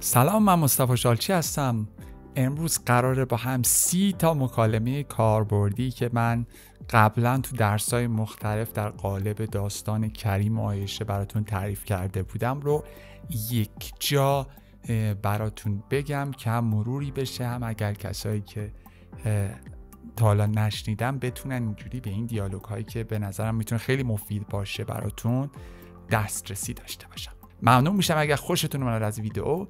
سلام من مصطفی شالچی هستم امروز قراره با هم سی تا مکالمه کاربردی که من قبلا تو درسای مختلف در قالب داستان کریم و آیشه براتون تعریف کرده بودم رو یک جا براتون بگم که هم مروری بشه هم اگر کسایی که تا حالا نشنیدم بتونن اینجوری به این دیالوگ هایی که به نظرم میتونه خیلی مفید باشه براتون دسترسی داشته باشم ممنون میشم اگر خوشتون اومد از ویدیو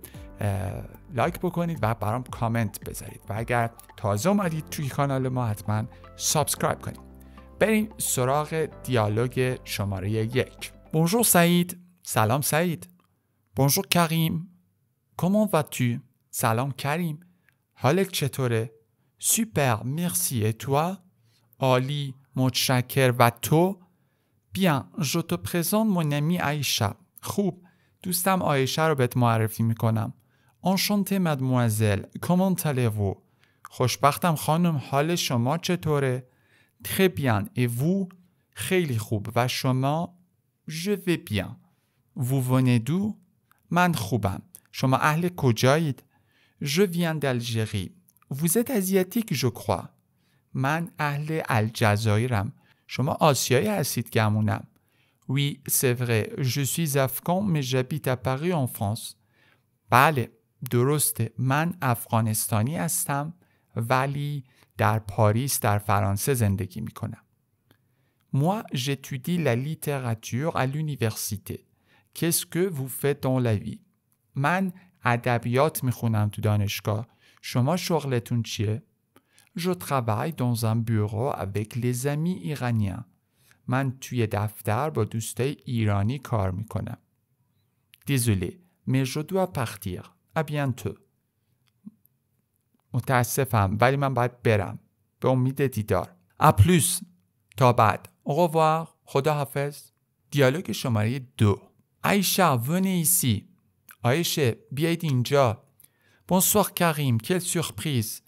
لایک بکنید و برام کامنت بذارید و اگر تازه اومدید توی کانال ما حتما سابسکرایب کنید بریم سراغ دیالوگ شماره یک بونجور سعید سلام سعید بونجور کریم Comment واتو سلام کریم حالت چطوره سوپر مرسی تو عالی متشکر و تو بیان جو تو présente مون امی خوب دوستم آیشه رو بهت معرفی میکنم آنشانته مدموازل کمان تلیوو خوشبختم خانم حال شما چطوره؟ Très ای وو خیلی خوب و شما ژو بیان. وو من خوبم شما اهل کجایید؟ جو ویان d'Algérie Vous ازیاتیک asiatique من اهل الجزایرم شما آسیایی هستید گمونم Oui, c'est vrai, je suis afghan, mais j'habite à Paris en France. Bale, درسته man افغانستانی astam, vali dar Paris, dar Paris, zendegi می Moi, j'étudie la littérature à l'université. Qu'est-ce que vous faites dans la vie? Man adabiyat mikunam tudaneshko. Je travaille dans un bureau avec les amis iraniens. من توی دفتر با دوستای ایرانی کار میکنم. دیزولی، مرژو دو پختیر، ابیان تو. متاسفم ولی من باید برم. به امید دیدار. اپلوس. تا بعد. اوغوار. خدا حافظ. دیالوگ شماره دو. ایشا ونی ایسی. آیشه بیایید اینجا. بونسوار کریم. کل سورپریز.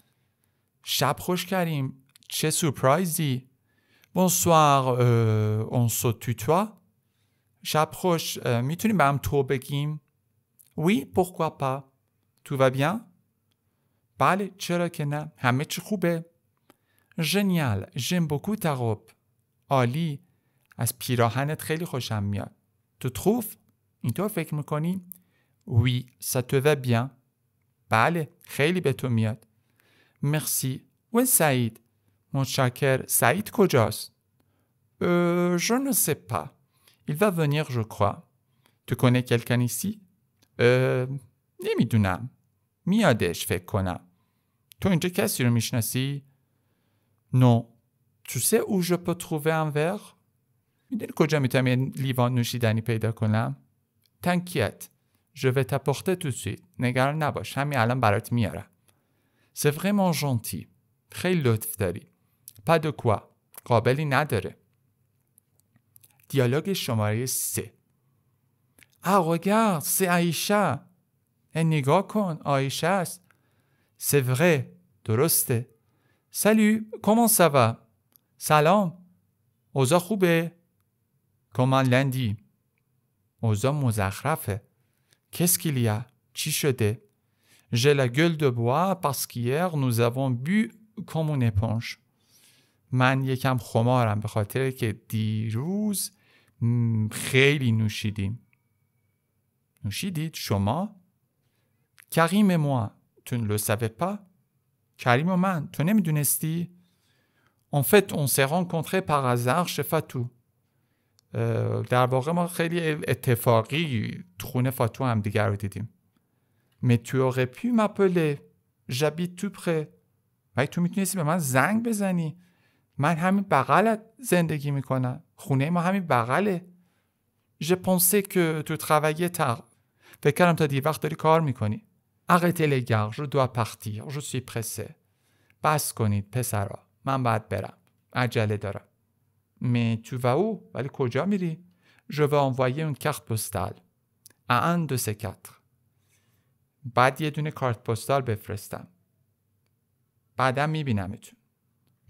شب خوش کریم. چه سورپرایزی. Bonsoir اون euh, on se شب J'approche. میتونیم به هم تو بگیم؟ وی pourquoi پا تو و bien? بله چرا که نه همه چی خوبه ژنیال ژم بوکو تا عالی از پیراهنت خیلی خوشم میاد تو تروف اینطور فکر میکنی وی سا تو و بله خیلی به تو میاد مرسی و سعید Mon chakir, ça y Euh, je ne sais pas. Il va venir, je crois. Tu connais quelqu'un ici? Euh, ni Duna. Miade, je fais kona. Tu as une question, Michna Non. Tu sais où je peux trouver un verre? Je vais te je T'inquiète, je vais t'apporter tout de suite. C'est barat miara. C'est vraiment gentil. C'est vraiment gentil. Pas de quoi. Qu'as-elle Dialogue numéro 3 Ah regarde, c'est Aïcha. Enigracon, Aïcha, c'est vrai, tu restes. Salut, comment ça va? Salam. Aujourd'hui, comment lundi? Aujourd'hui, qu'est-ce qu'il y a? Qu'est-ce J'ai la gueule de bois parce qu'hier nous avons bu comme une éponge. من یکم خمارم به خاطر که دیروز خیلی نوشیدیم نوشیدید شما کریم ما تو و من تو نمیدونستی اون فت اون پر rencontré پر در واقع ما خیلی اتفاقی تو خونه فاتو هم دیگر رو دیدیم می تو aurais pu جبی تو پره تو میتونستی به من زنگ بزنی من همین بغل زندگی میکنم خونه ما همین بغله Je pensais que tu travaillais tard. فکر کردم تا دیر وقت داری کار میکنی. Arrêtez les gars, je dois partir. Je suis pressé. بس کنید پسرا. من باید برم. عجله دارم. Mais tu vas où? ولی کجا میری؟ Je vais envoyer une carte postale. À un de ces quatre. بعد یه دونه کارت پستال بفرستم. بعدم میبینمتون.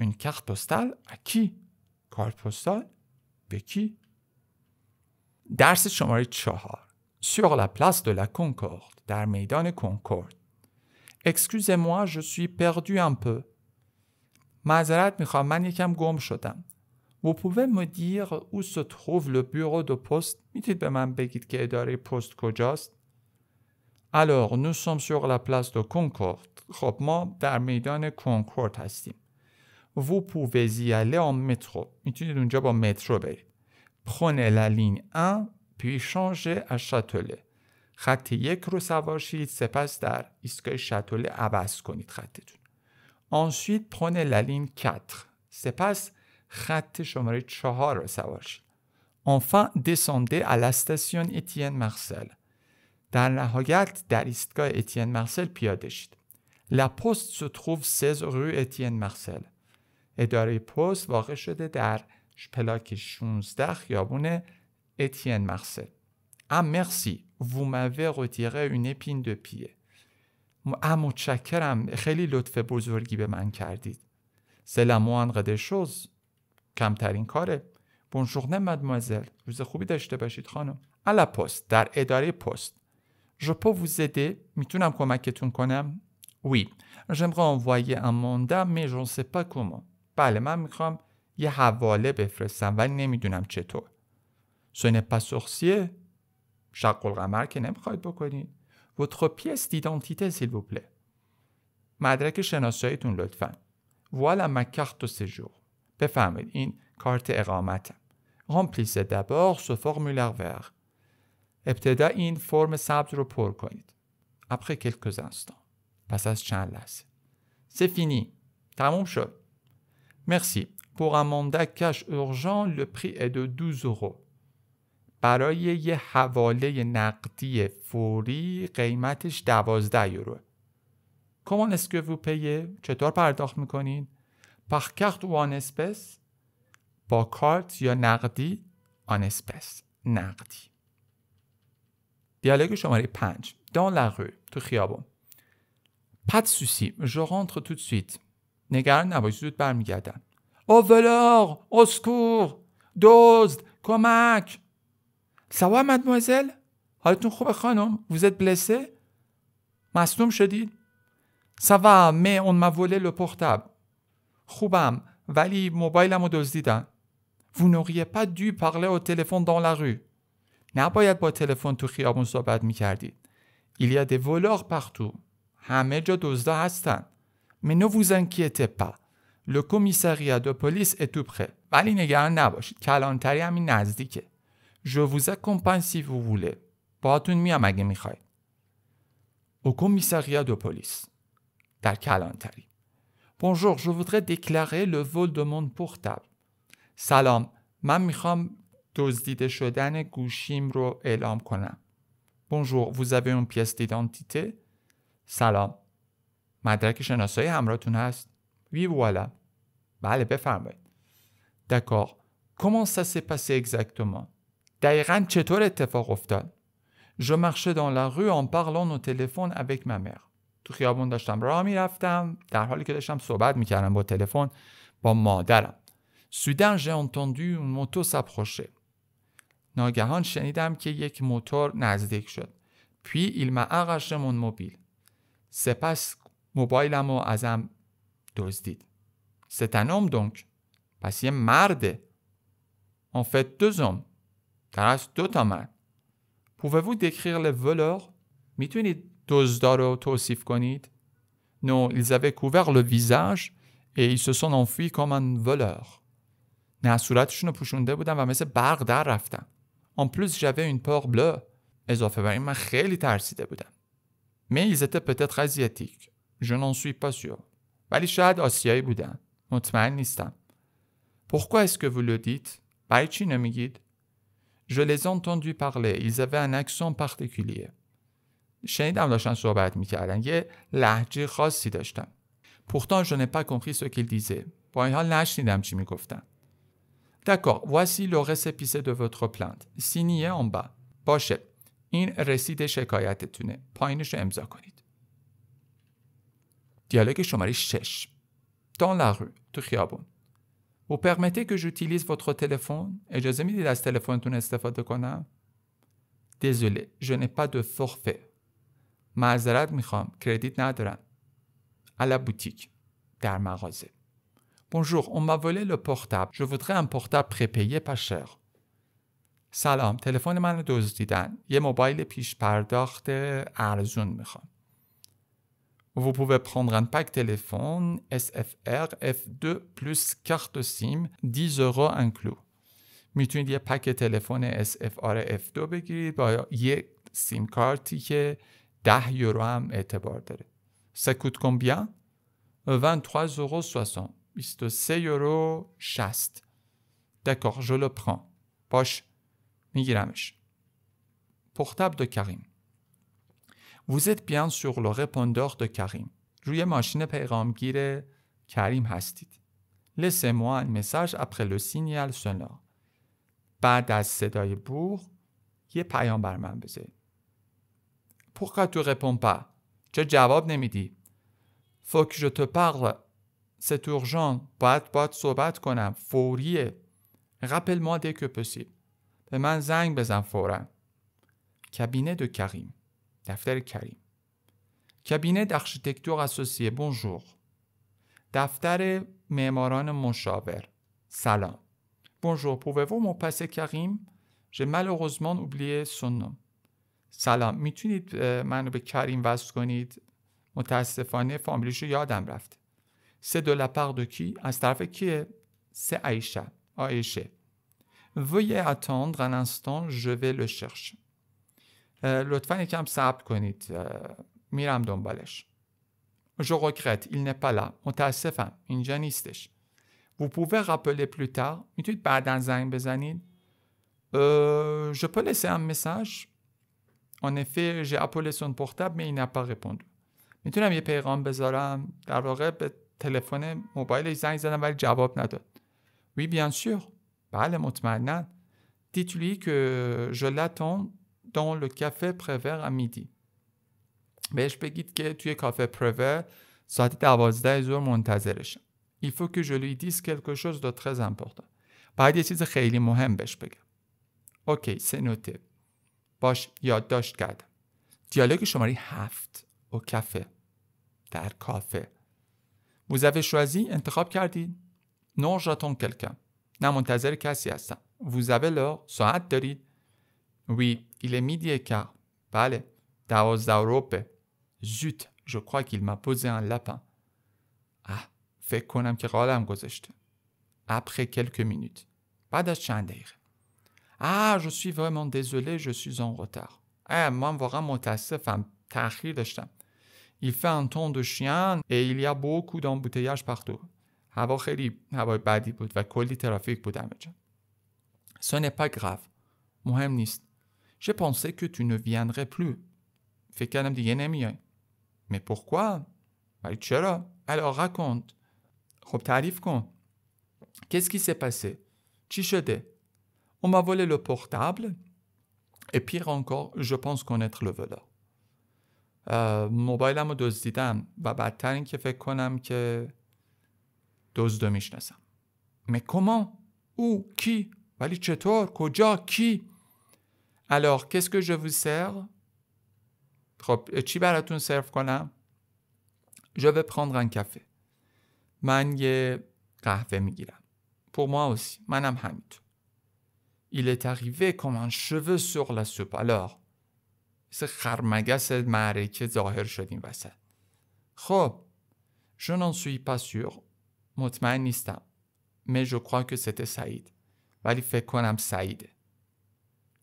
Une carte postale à qui؟ کارت postale به کی؟ درس شماره چهار Sur la place de la Concorde در میدان کنکورد Excusez-moi, je suis perdu un peu. معذرت میخوام من یکم گم شدم. Vous pouvez me dire où se trouve le bureau de poste میتونید به من بگید که اداره پست کجاست؟ Alors, nous sommes sur la place de Concorde. خب ما در میدان کنکورد هستیم. vous pouvez y aller en métro. میتونید اونجا با مترو برید. Prenez la ligne 1 puis changez à Châtelet. خط یک رو سوار شید سپس در ایستگاه شاتله عوض کنید خطتون. Ensuite prenez la ligne 4. سپس خط شماره 4 رو سوار شید. Enfin descendez à la station Etienne Marcel. در نهایت در ایستگاه اتین مارسل پیاده شید. La poste se trouve 16 rue Étienne Marcel. اداره پست واقع شده در پلاک 16 خیابون اتین مقصد ام مرسی و موه اونه پین دو پیه ام متشکرم خیلی لطف بزرگی به من کردید سلاموان قده شوز کمترین کاره بونشوغ نمد موزل روز خوبی داشته باشید خانم علا پست در اداره پست ژپو ووزده میتونم کمکتون کنم وی جمعه انوایه اماندا می سپا کومون بله من میخوام یه حواله بفرستم ولی نمیدونم چطور سونه پاسخسیه شق القمر که نمیخواید بکنید votre پیس d'identité سیل مدرک شناساییتون لطفا والا ما و سژور بفهمید این کارت اقامتم رمپلیس دباغ سو فرمولار ور ابتدا این فرم سبز رو پر کنید ابخه quelques انستان پس از چند لحظه سفینی تموم شد Merci. Pour un mandat کش urgent, le prix est de 12 euros. برای یه حواله نقدی فوری قیمتش 12 یورو. Comment est-ce que vous payez? چطور پرداخت میکنین؟ Par carte ou en espèce? با کارت یا نقدی؟ En espèce. نقدی. دیالوگ شماره 5. Dans la rue. تو خیابون. Pas de souci. Je rentre tout de suite. نگران نباش زود برمیگردن ولاغ اسکور دزد کمک سوا مدموزل حالتون خوبه خانم وزت بلسه مصنوم شدید سوا می اون موله لپختب خوبم ولی موبایلمو دزدیدن وو n'auriez پا دو پارله او تلفون دان لارو نباید با تلفن تو خیابون صحبت میکردید ایلیا دو ولاغ پختو همه جا دزدا هستن. Mais ne vous inquiétez pas. Le commissariat de police est tout près. ولی نگران نباشید کلانتری همین نزدیکه. Je vous accompagne si vous voulez. باهاتون میام اگه میخواید. Au commissariat de police. در کلانتری. Bonjour, je voudrais déclarer le vol de mon portable. سلام، من میخوام دزدیده شدن گوشیم رو اعلام کنم. Bonjour, vous avez une pièce d'identité? سلام. مدرک شناسایی همراهتون هست وی والا بله بفرمایید دکار کومون سا سی پاسی اگزاکتومون؟ دقیقا چطور اتفاق افتاد جو marchais دان لغو rue و و تلفن téléphone avec تو خیابون داشتم راه میرفتم در حالی که داشتم صحبت میکردم با تلفن با مادرم. سودن ژ entendu موتو moto ناگهان شنیدم که یک موتور نزدیک شد. پی ایل اقشمون arraché سپس موبایلمو رو ازم دزدید ستنام دونک پس یه مرده اون فت دوزم در از دو تا من پوووو دکخیر لولور میتونید دزدا رو توصیف کنید نو ایلز کوور لو ای سوسون انفوی کامن ولور نه صورتشون پوشونده بودن و مثل برق در رفتن آن پلوس جوه این پور بلو اضافه بر این من خیلی ترسیده بودم می ایزته پتت خزیتیک n'en suis pas sûr Pourquoi est-ce que vous le dites Je les ai entendus parler. Ils avaient un accent particulier. Pourtant, je n'ai pas compris ce qu'ils disaient. D'accord, voici le récépissé de votre plainte. Signé en bas. باشه این رسید شکایتتونه پایینش رو امضا کنید Dialogue شماره 6 Dans la rue تو خیابون Vous permettez que j'utilise votre téléphone اجازه میدید از تلفنتون استفاده کنم Désolé, je n'ai pas de forfait معذرت میخوام کردیت ندارم À la boutique در مغازه Bonjour, on m'a volé le portable. Je voudrais un portable prépayé pas cher. سلام تلفن من رو دزدیدن یه موبایل پیش پرداخت ارزون میخوام Vous pouvez prendre un pack téléphone SFR F2 plus carte SIM 10 euros inclus. میتونید یه پک téléphone SFR F2 بگیرید با یه سیم کارتی که 10 یورو هم اعتبار داره. Ça coûte combien? 23,60 euros. 23 euros 60. D'accord, je le prends. باش. میگیرمش. Portable de Karim. Vous êtes bien sur le répondeur de Karim. روی ماشین پیغامگیر کریم هستید. Laissez-moi un message après le signal بعد از صدای بوغ یه پیام بر من بذارید. Pourquoi tu réponds چه جواب نمیدی؟ Faut que je te parle. C'est urgent. باید باید صحبت کنم. فوریه. Rappelle-moi dès que به من زنگ بزن فورا. کابینه دو کریم. دفتر کریم کابینه دخشتکتور اسوسیه بونجور دفتر معماران مشاور سلام بونجور پووو و مپسه کریم ژ غزمان اوبلیه سنم سلام میتونید منو به کریم وصل کنید متاسفانه فامیلیشو یادم رفت سه دو دو کی از طرف کیه سه عیشه آیشه ویه اتاند غنستان جوه لشخش لطفا یکم صبر کنید میرم دنبالش Je regrette, il n'est pas là. متاسفم اینجا نیستش. Vous pouvez rappeler plus tard. میتونید بعدا زنگ بزنید. Euh, je peux laisser un message. En effet, j'ai appelé son portable mais il n'a pas répondu. میتونم یه پیغام بذارم. در واقع به تلفن موبایلش زنگ زدم ولی جواب نداد. Oui, bien sûr. بله مطمئنا. Dites-lui que je l'attends dans le café پرور à midi. بهش بگید که توی کافه پرور ساعت 12 زور منتظرشم. Il faut que je lui dise quelque chose de très important. باید یه چیز خیلی مهم بهش بگم. اوکی، نوته باش یادداشت کردم. دیالوگ شماره هفت او کافه در کافه vous شوزی انتخاب کردید non j'attends quelqu'un نه منتظر کسی هستم vous avez ساعت دارید Oui, il est midi et quart. Vale, daozaurope. Zut, je crois qu'il m'a posé un lapin. Ah, Fekunam qu'on un petit Après quelques minutes. Pas d'achandeir. Ah, je suis vraiment désolé, je suis en retard. Eh, m'en vora motassef, de tachir Il fait un ton de chien et il y a beaucoup d'embouteillages partout. Havo khéli, havo badi bout, va kolli trafik bout Ce n'est pas grave. Mohem nist. Je pensais que tu ne viendrais plus. Mais pourquoi bah, Alors raconte. Qu'est-ce qui s'est passé On m'a volé le portable. Et pire encore, je pense connaître le voleur. موبایلم رو دزدیدم و بدتر این که فکر کنم که دزد میشناسم comment? او کی ولی چطور کجا کی alors qu'est-ce que je vous sers خب چی براتون سرو کنم je vais prendre un café من یه قهوه میگیرم pour moi aussi منم همینطور il est arrivé comme un cheveu sur la soupe alors مثل خرمگس معرکه ظاهر شد این وسط خب je n'en suis pas sûr مطمئن نیستم mais je crois que c'était Saïd. ولی فکر کنم سعیده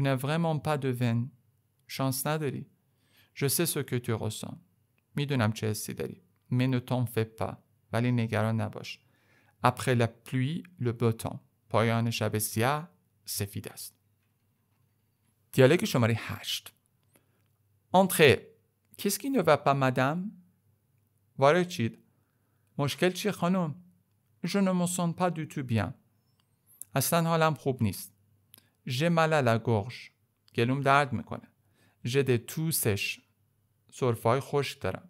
Tu n'as vraiment pas de veine. chance نداری. Je sais ce que tu ressens. میدونم چه Mais ne t'en fais pas. Vali نگران نباش. Après la pluie, le beau temps. پایان شب سیاه سفید است. دیالوگ شماره 8 Entrez. Qu'est-ce qui ne va pas, madame? وارد چید. مشکل چیه خانم؟ Je ne me sens pas du tout bien. اصلا حالم خوب نیست. ژ ملل گرش گلوم درد میکنه ژد توسش سرفای خشک دارم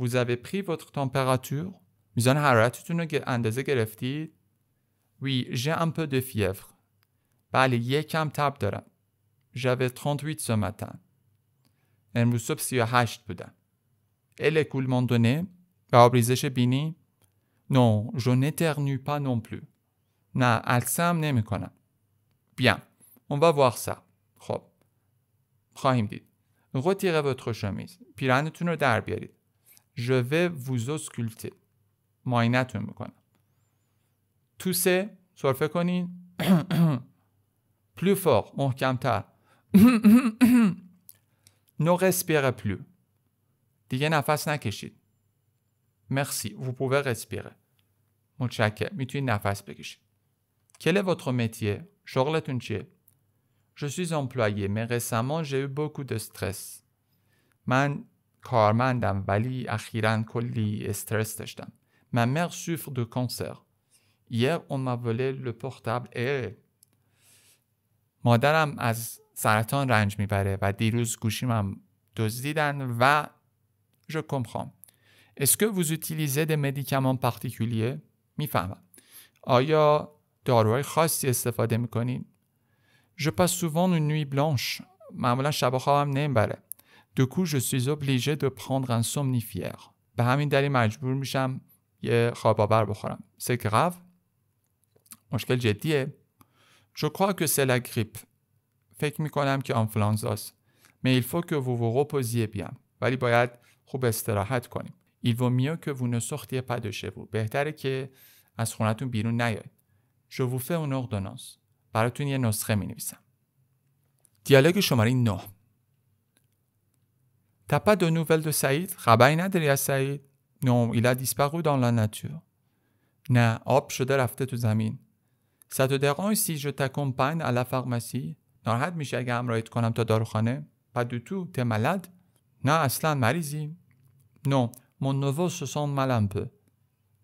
Vous avez pris votre température میزان حرارتتون رو اندازه گرفتید Oui, j'ai un peu de fièvre بله کم تب دارم J'avais 38 ce امروز صبح 38 بودم Elle coulement donné و آبریزش بینی Non, je n'éternue pas non plus نه, السم نمی کنم Bien, on va voir ça. retirez votre chemise je vais vous ausculter ماینتون میکنم plus fort ne respirez plus merci vous pouvez respirer quel est votre métier شغلتون چیه؟ Je suis employé mais récemment j'ai eu beaucoup de stress. من کارمندم ولی اخیرا کلی استرس داشتم. Ma mère souffre de cancer. Hier on m'a volé le portable et مادرم از سرطان رنج میبره و دیروز گوشیمم دزدیدن و je comprends. Est-ce que vous utilisez des médicaments particuliers؟ میفهمم. آیا داروهای خاصی استفاده میکنین Je passe souvent une nuit blanche. معمولا شب خوابم نمیبره. Du coup, je suis obligé de prendre un somnifère. به همین دلیل مجبور میشم یه خواب آور بخورم. C'est grave. مشکل جدیه. Je crois que c'est la grippe. فکر میکنم که آنفلانزاست. Mais il faut que vous vous reposiez bien. ولی باید خوب استراحت کنیم. Il vaut mieux que vous ne sortiez pas de chez vous. بهتره که از خونتون بیرون نیایید. je vous fais une ordonnance براتون une نسخه می dialogue دیالوگ شماره 9 T'as pas de nouvelles de Saïd خبری de Saïd. Non, il a disparu dans la nature. Na je شده رفته تو zamin Ça te dérange si je t'accompagne à la pharmacie? ناراحت میشه اگه همراهیت کنم Pas du tout, t'es malade? Na اصلا مریضی. Non, mon neveu se sent mal un peu.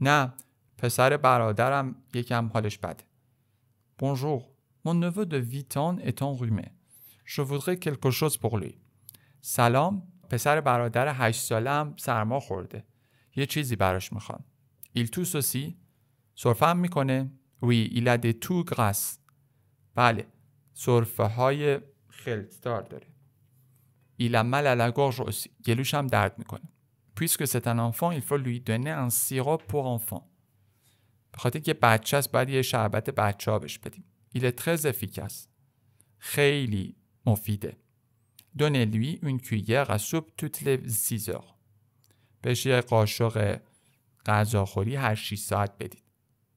Na. پسر برادرم یکم حالش بده. Bonjour, mon neveu de 8 ans est enrhumé. Je voudrais quelque chose pour lui. سلام، پسر برادر 8 سالم سرما خورده. یه چیزی براش میخوام. Il tousse aussi. سرفه میکنه. Oui, il a des toux grasses. بله، سرفه های خلطدار داره. Il a mal à la gorge aussi. گلوش هم درد میکنه. Puisque c'est un enfant, il faut lui donner un sirop pour enfant. به خاطر که بچه است باید یه شربت بچه ها بش بدیم ایل ترز افیکس خیلی مفیده دونه لوی اون کیویر توتل سوپ توت بهش یه قاشق غذاخوری هر 6 ساعت بدید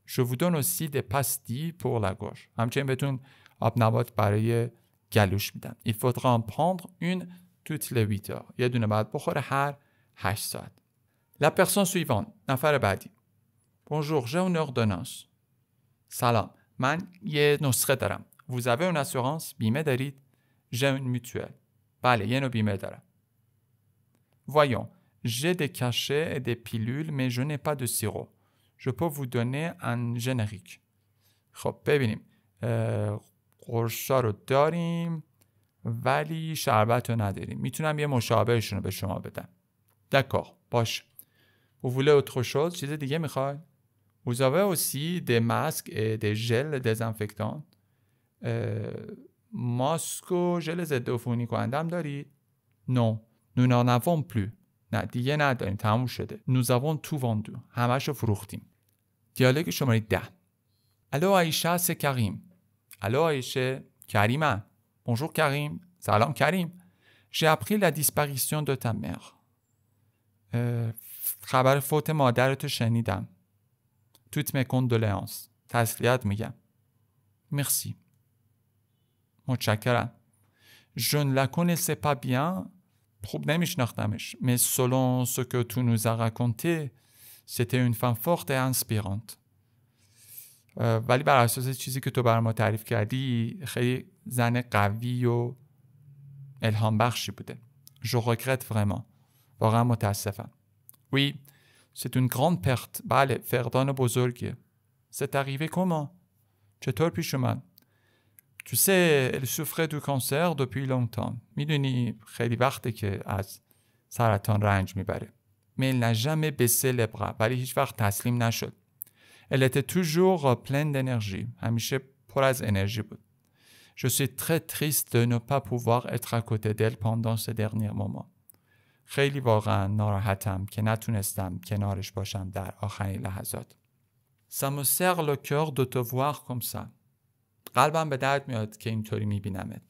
شوودون و سید پستی پور همچنین بهتون آب نبات برای گلوش میدن ایل faudra پاندر اون توتل ویتا. یه دونه بعد بخوره هر 8 ساعت لپرسان سویوان. نفر بعدی Bonjour, j'ai une ordonnance. Salam, من یه نسخه دارم Vous avez une assurance بیمه دارید J'ai une mutuelle Bale, یه نوع بیمه دارم Voyons J'ai des cachets et des pilules mais je n'ai pas de sirop Je peux vous donner un générique خب ببینیم قرصا رو داریم ولی شربت رو نداریم میتونم یه مشابهشون رو به شما بدم دکار باش اووله اوتخوشوز چیز دیگه میخوای؟ Vous avez aussi des ژل et des ماسک و ژل ضد عفونی کننده دارید نو نو نانوان پلو نه دیگه نداریم تموم شده نوزوان تو واندو همش فروختیم دیالوگ شماره ده الو عایشه سه کریم الو عایشه کریمه بونجور کریم سلام کریم j'ai appris la disparition de mère euh, خبر فوت مادرت شنیدم توت می کندولیانس تسلیت میگم مرسی متشکرم جون لکون سپا بیان خوب نمیشناختمش می سولون سو که تو نوزا رکنته سته اون فن فخت انسپیرانت ولی بر اساس چیزی که تو بر ما تعریف کردی خیلی زن قوی و الهام بخشی بوده جو رگرت vraiment واقعا متاسفم وی C'est une grande perte. Bale, Ferdinand C'est arrivé comment Tu sais, elle souffrait du cancer depuis longtemps. Mais elle n'a jamais baissé les bras. Elle était toujours euh, pleine d'énergie. Je suis très triste de ne pas pouvoir être à côté d'elle pendant ces derniers moments. خیلی واقعا ناراحتم که نتونستم کنارش باشم در آخرین لحظات Ça me serre le cœur de te voir comme ça. قلبم به درد میاد که اینطوری میبینمت.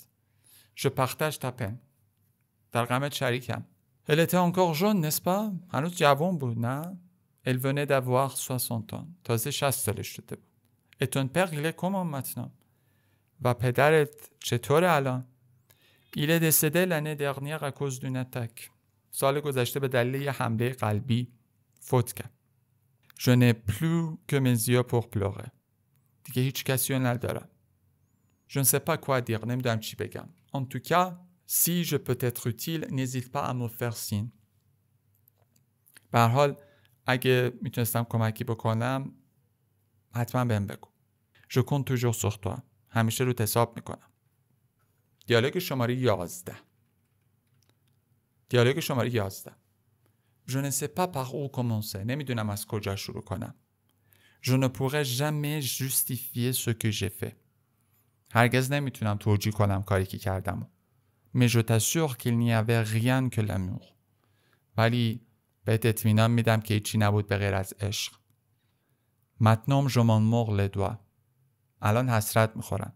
Je partage ta peine. در غمت شریکم. Elle était encore jeune, n'est-ce pas? هنوز جوان بود نه؟ Elle venait d'avoir 60 ans. تازه 60 سالش شده بود. Et ton père, il est comment maintenant? و پدرت چطور الان؟ Il est décédé l'année dernière à cause d'une attaque. سال گذشته به دلیل یه حمله قلبی فوت کرد جونه پلو که منزیا پر پلوغه دیگه هیچ کسی رو ندارم جن سپا کوا pas نمیدونم چی بگم. ان سی جو si je peux être utile, n'hésite pas اگه میتونستم کمکی بکنم حتما بهم بگو. جو کن تو جو سختو همیشه رو حساب میکنم. دیالوگ شماره 11 دیالوگ شماره 11 Je ne sais pas par où commencer. نمیدونم از کجا شروع کنم. Je ne pourrais jamais justifier ce que j'ai fait. هرگز نمیتونم توجیه کنم کاری که کردم. Mais je t'assure qu'il n'y avait rien que l'amour. ولی بهت اطمینان میدم که هیچی نبود به غیر از عشق. Maintenant je m'en mords les doigts. الان حسرت میخورم.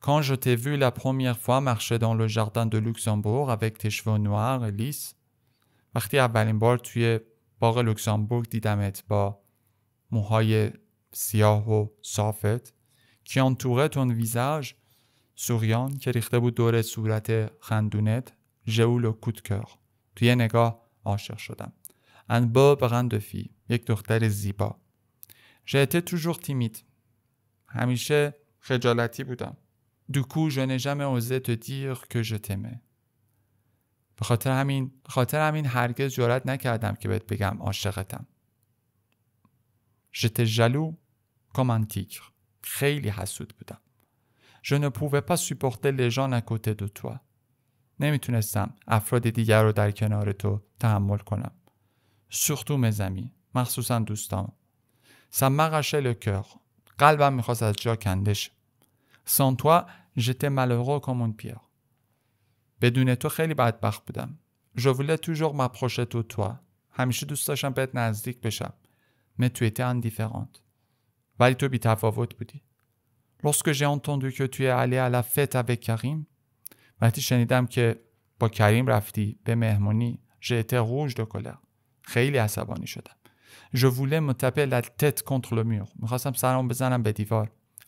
Quand je t'ai vu la première fois marcher dans le jardin de Luxembourg avec tes cheveux noirs et lisses, وقتی اولین بار توی باغ لوکسامبورگ دیدمت با موهای سیاه و صافت که انتوره تون ویزاج سوریان که ریخته بود دور صورت خندونت ژول و کودکر توی نگاه عاشق شدم ان با بغندفی یک دختر زیبا ژته toujours timide همیشه خجالتی بودم Du coup, je n'ai jamais osé te dire que je t'aimais. به خاطر همین خاطر همین هرگز جرأت نکردم که بهت بگم عاشقتم. J'étais jaloux comme un tigre. خیلی حسود بودم. Je ne pouvais pas supporter les gens à côté de toi. نمیتونستم افراد دیگر رو در کنار تو تحمل کنم. Surtout mes amis. مخصوصا دوستان. Ça m'arrachait le cœur. قلبم میخواست از جا کندش. Sans toi, J'étais malheureux comme une pierre. بدون تو خیلی بدبخت بودم. Je voulais toujours m'approcher de toi. همیشه دوست داشتم بهت نزدیک بشم. Mais tu étais indifférente. ولی تو بی بودی. Lorsque j'ai entendu que tu es allé à la fête avec Karim, وقتی شنیدم که با کریم رفتی به مهمونی j'étais rouge de colère. خیلی عصبانی شدم. Je voulais me taper la tête contre le mur. میخواستم سرم بزنم به دیوار.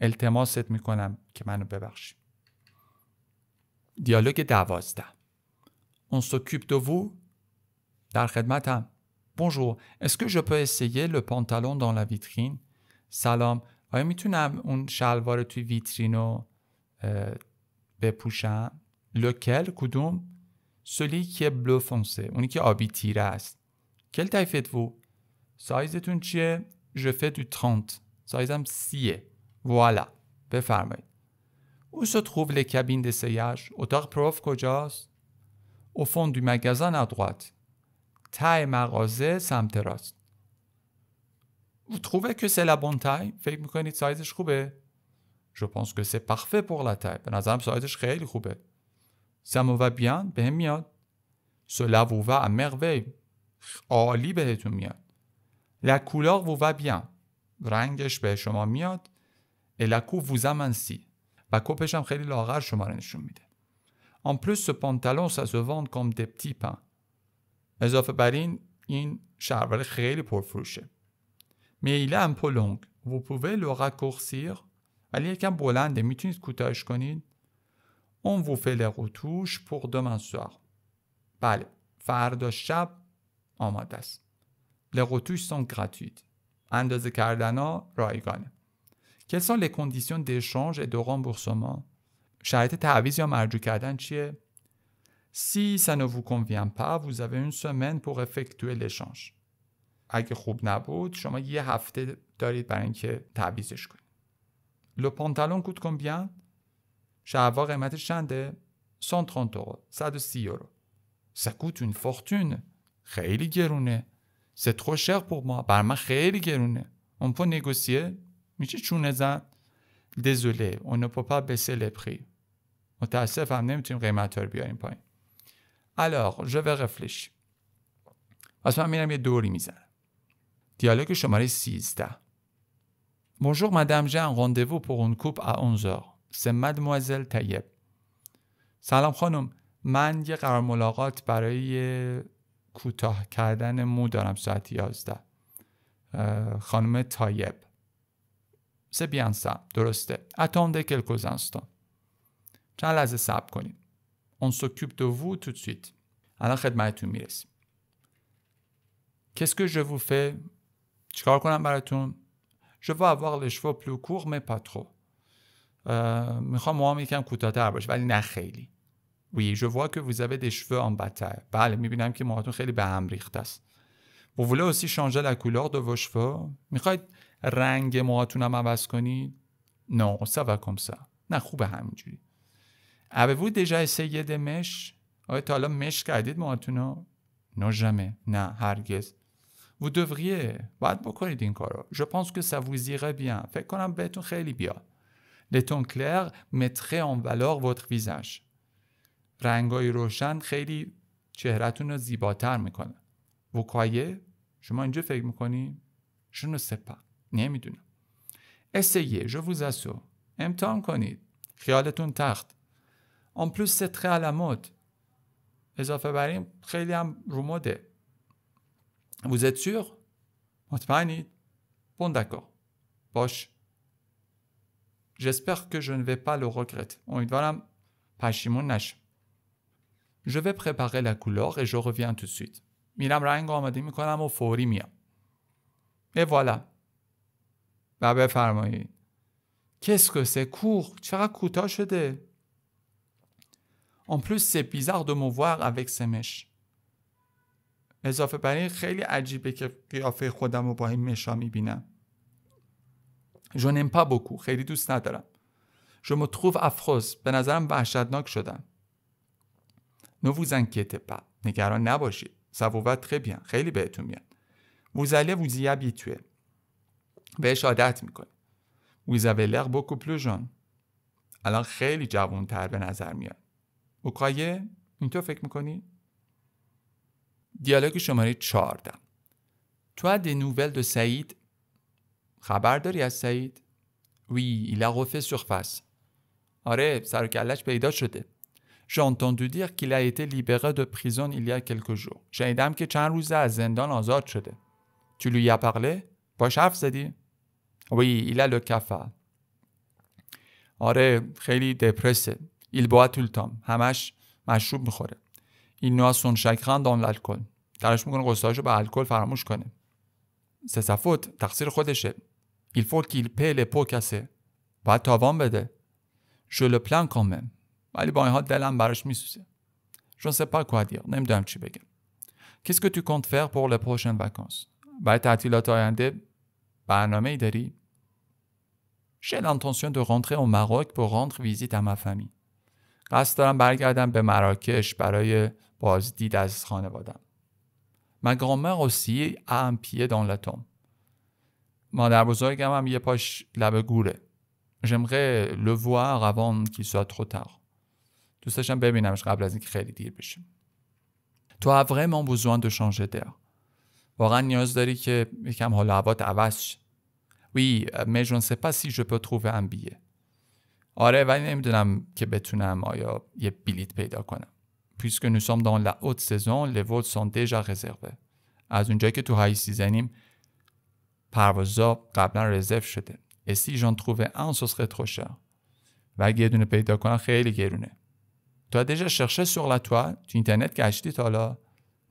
التماست میکنم که منو ببخشی دیالوگ دوازده اون s'occupe دو vous در خدمتم Bonjour, est-ce que je peux essayer le pantalon سلام آیا میتونم اون شلوار توی ویترین رو بپوشم؟ لوکل کدوم؟ سلی که بلو فونسه اونی که آبی تیره است کل تایفت وو؟ سایزتون چیه؟ جفه دو 30. سایزم سیه والا بفرمایید او سو trouve les cabines اتاق پروف کجاست او فون دو مگزن ادغات تای مغازه سمت راست او trouvez که c'est la bonne فکر میکنید سایزش خوبه؟ Je pense que c'est parfait pour la به نظرم سایزش خیلی خوبه. سمو me بیان bien. به هم میاد. Cela vous va à merveille. عالی بهتون میاد. La و vous بیان. رنگش به شما میاد. الکو وزمنسی و کپش هم خیلی لاغر شما رو نشون میده آن پلوس پانتالون سا وان کام دپتی پن اضافه بر این این شلوار خیلی پرفروشه میله ام پولونگ و پووه لوغا کورسیر ولی یکم بلنده میتونید کوتاهش کنید اون وفل پر پور سوار. بله فردا شب آماده است لغوتوش سون گراتویت اندازه کردن ها رایگانه quelles sont les conditions d'échange et de remboursement Si ça ne vous convient pas, vous avez une semaine pour effectuer l'échange. Le pantalon coûte combien? 130 euros. Ça coûte une fortune. C'est trop cher pour moi. On peut négocier? میشه چونه زد دزوله اونو پاپا به سلپری متاسفم نمیتونیم قیمت ها رو بیاریم پایین علاق جو غفلش پس من میرم یه دوری میزنم دیالوگ شماره 13 Bonjour madame, جان، un rendez-vous pour une coupe 11h. C'est mademoiselle تایب. سلام خانم من یه قرار ملاقات برای کوتاه کردن مو دارم ساعت 11 خانم تایب C'est bien ça, درسته. Attendez quelques instants. چند لحظه صبر کنید. On s'occupe de vous tout de suite. الان خدمتتون میرسیم. Qu'est-ce que je vous fais? چیکار کنم براتون؟ Je veux avoir les cheveux plus courts mais pas trop. میخوام موام یکم کوتاه‌تر باشه ولی نه خیلی. Oui, je vois que vous avez des cheveux en bataille. بله میبینم که موهاتون خیلی به هم ریخته است. Vous voulez aussi changer la couleur de vos cheveux? میخواید رنگ هم عوض کنید نه و سا نه خوبه همینجوری اوو دژا سید مش آیا تا حالا مش کردید موهاتونو نه جمه نه هرگز و دوریه باید بکنید این کارو جو پانس که ça بیان فکر کنم بهتون خیلی بیا لتون کلر متخ آن ولاغ votre ویزش رنگای روشن خیلی چهرهتون رو زیباتر میکنه کایه شما اینجا فکر میکنی شنو سپا Essayez, je vous assure. Maintenant qu'on est très tôt en plus c'est très à la mode. Les affaires sont très bien remodées. Vous êtes sûr? Maintenant, on d'accord. Bon, j'espère que je ne vais pas le regretter. On y va là. Pashimonaj. Je vais préparer la couleur et je reviens tout de suite. Milam raingam adimikolam o forimia. Et voilà. و بفرمایید En plus, c'est bizarre de me voir avec ces mèches. اضافه بر این خیلی عجیبه که قیافه خودم رو با این مشا میبینم. Je n'aime pas beaucoup. خیلی دوست ندارم. Je me trouve به نظرم وحشتناک شدن Ne vous inquiétez نگران نباشید. Ça va خیلی بهتون میاد. Vous allez vous بهش عادت میکنیم ویزابلر بوکو جان. الان خیلی تر به نظر میاد اوکایه اینطور فکر میکنی؟ دیالوگ شماره 14 تو د نوول دو سعید خبر داری از سعید؟ وی ایلا غفه آره سر کلش پیدا شده دو دیر qu'il a été libéré de prison il y شنیدم که چند روزه از زندان آزاد شده. Tu lui as باش حرف زدی؟ Oui, ایلا لو آره خیلی دپرسه ایل بوا طول تام همش مشروب میخوره این نوع سون شکران دان الکل تلاش میکنه قصهاشو به الکل فراموش کنه سسفوت تقصیر خودشه ایل فور کیل پل پو کسه باید تاوان بده ژول پلان کامم ولی با این حال دلم براش میسوزه جون ne sais pas چی بگم. quest تو تو tu comptes faire pour با برای تعطیلات آینده برنامه ای داری؟ J'ai l'intention de rentrer au Maroc pour rendre visite à ma famille. قصد دارم برگردم به مراکش برای بازدید از خانوادم. Ma grand-mère aussi a un pied dans la tombe. مادر بزرگم هم یه پاش لب گوره. J'aimerais le voir avant qu'il soit trop tard. دوست داشتم ببینمش قبل از اینکه خیلی دیر بشه. Tu as vraiment besoin de changer d'air. واقعا نیاز داری که یکم حال هوات عوض شه وی میجون سپاسی جو peux trouver ان بیه آره ولی نمیدونم که بتونم آیا یه بلیت پیدا کنم puisque نو sommes دان لا اوت saison لو ول سون دژا رزروه از اونجایی که تو های سیزنیم پروازا قبلا رزرو شده اسی جون تروو ان un ce serait شار و اگه یه دونه پیدا کنم خیلی گرونه تو دژا شرشه سور لا تو اینترنت گشتی تا حالا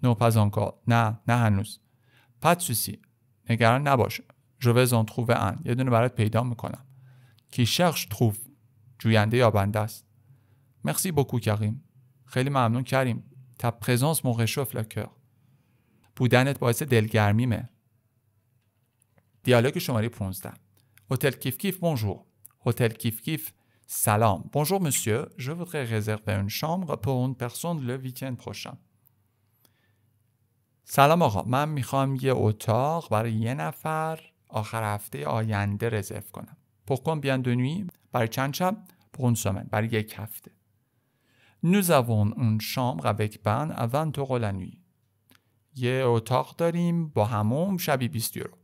نو پاز encore نه نه هنوز Pas de souci, Je vais en trouver un. Il y a un numéros de Qui cherche trouve. un Merci beaucoup, Karim. Karim. ta présence m'a réchauffé le cœur. Poudrette par cette délicieuse. Dialogue numéro 15. Hôtel Kif Kif Bonjour. Hôtel Kif Kif Salam. Bonjour Monsieur, je voudrais réserver une chambre pour une personne le huitième prochain. سلام آقا من میخوام یه اتاق برای یه نفر آخر هفته آینده رزرو کنم پوکون بیان دونوی برای چند شب پون سومن برای یک هفته نو اون شام قبک بان اون تو یه اتاق داریم با همون شبی بیست یورو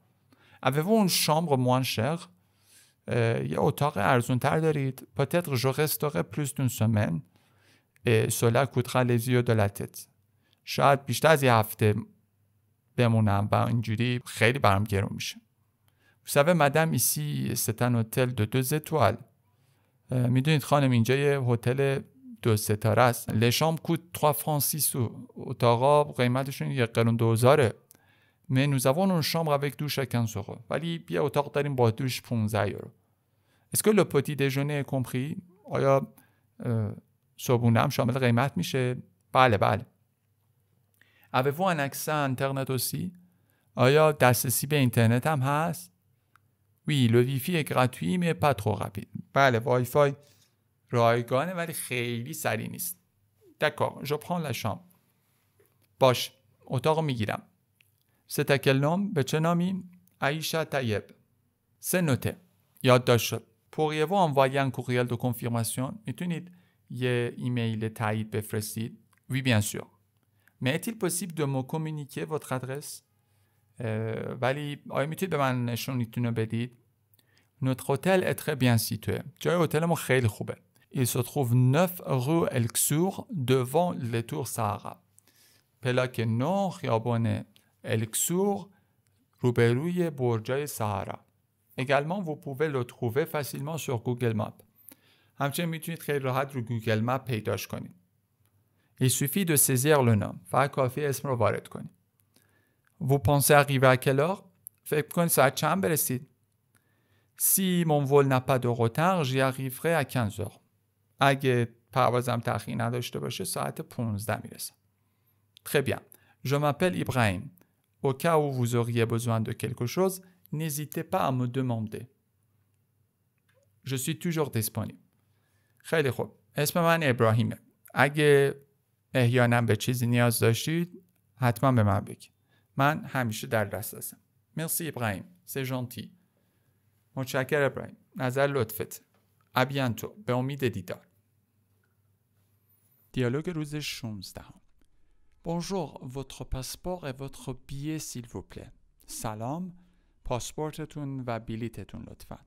اوه اون شام رو یه اتاق ارزون تر دارید پتر جو غستاقه پلوس دون سومن سوله کود و شاید بیشتر از یه هفته بمونم و اینجوری خیلی برام گرون میشه Vous savez, madame, ici, c'est un دو de deux میدونید خانم اینجا یه هتل دو ستاره است لشام کود 3 فرانcs 6 سو اتاقا قیمتشون یه قرون دوزاره می نوزوان اون شام یک دوش شکن سخو ولی بیا اتاق داریم با دوش 15 یورو اسکو لو پتی دژونه کمخی آیا صبحونه هم شامل قیمت میشه بله بله Avez-vous un آیا دسترسی به اینترنت هم هست؟ وی لویفی گراتوی می بله وای فای رایگانه ولی خیلی سریع نیست. دکا جو پران لشام. باش اتاق میگیرم. ستکل نام به چه نامی؟ عیشه طیب. سه نوته. یادداشت داشت شد. پوریوو انوایان کوریل دو کنفیرماسیون میتونید یه ایمیل تایید بفرستید؟ وی بیان Mais est-il possible de me communiquer votre adresse? Euh, Vali, ay mitit be man shunituna Notre hôtel est très bien situé. Joy hotel mo khail khube. Il se trouve 9 rue El Ksour devant les tours Sahara. Pela ke 9 khayaban El Ksour rou beluy bourjay Sahara. Egalement, vous pouvez le trouver facilement sur Google Maps. Hamche mitunit khail rahat ro Google Map peydash kun. Il suffit de saisir le nom. Vous pensez arriver à quelle heure Si mon vol n'a pas de retard, j'y arriverai à 15 heures. Très bien. Je m'appelle Ibrahim. Au cas où vous auriez besoin de quelque chose, n'hésitez pas à me demander. Je suis toujours disponible. احیانا به چیزی نیاز داشتید حتما به من بگید من همیشه در هستم مرسی ابراهیم سه جانتی متشکر ابراهیم نظر لطفت ابیانتو. به امید دیدار دیالوگ روز 16 Bonjour, votre passeport et votre billet s'il vous plaît. سلام، پاسپورتتون و بیلیتتون لطفا.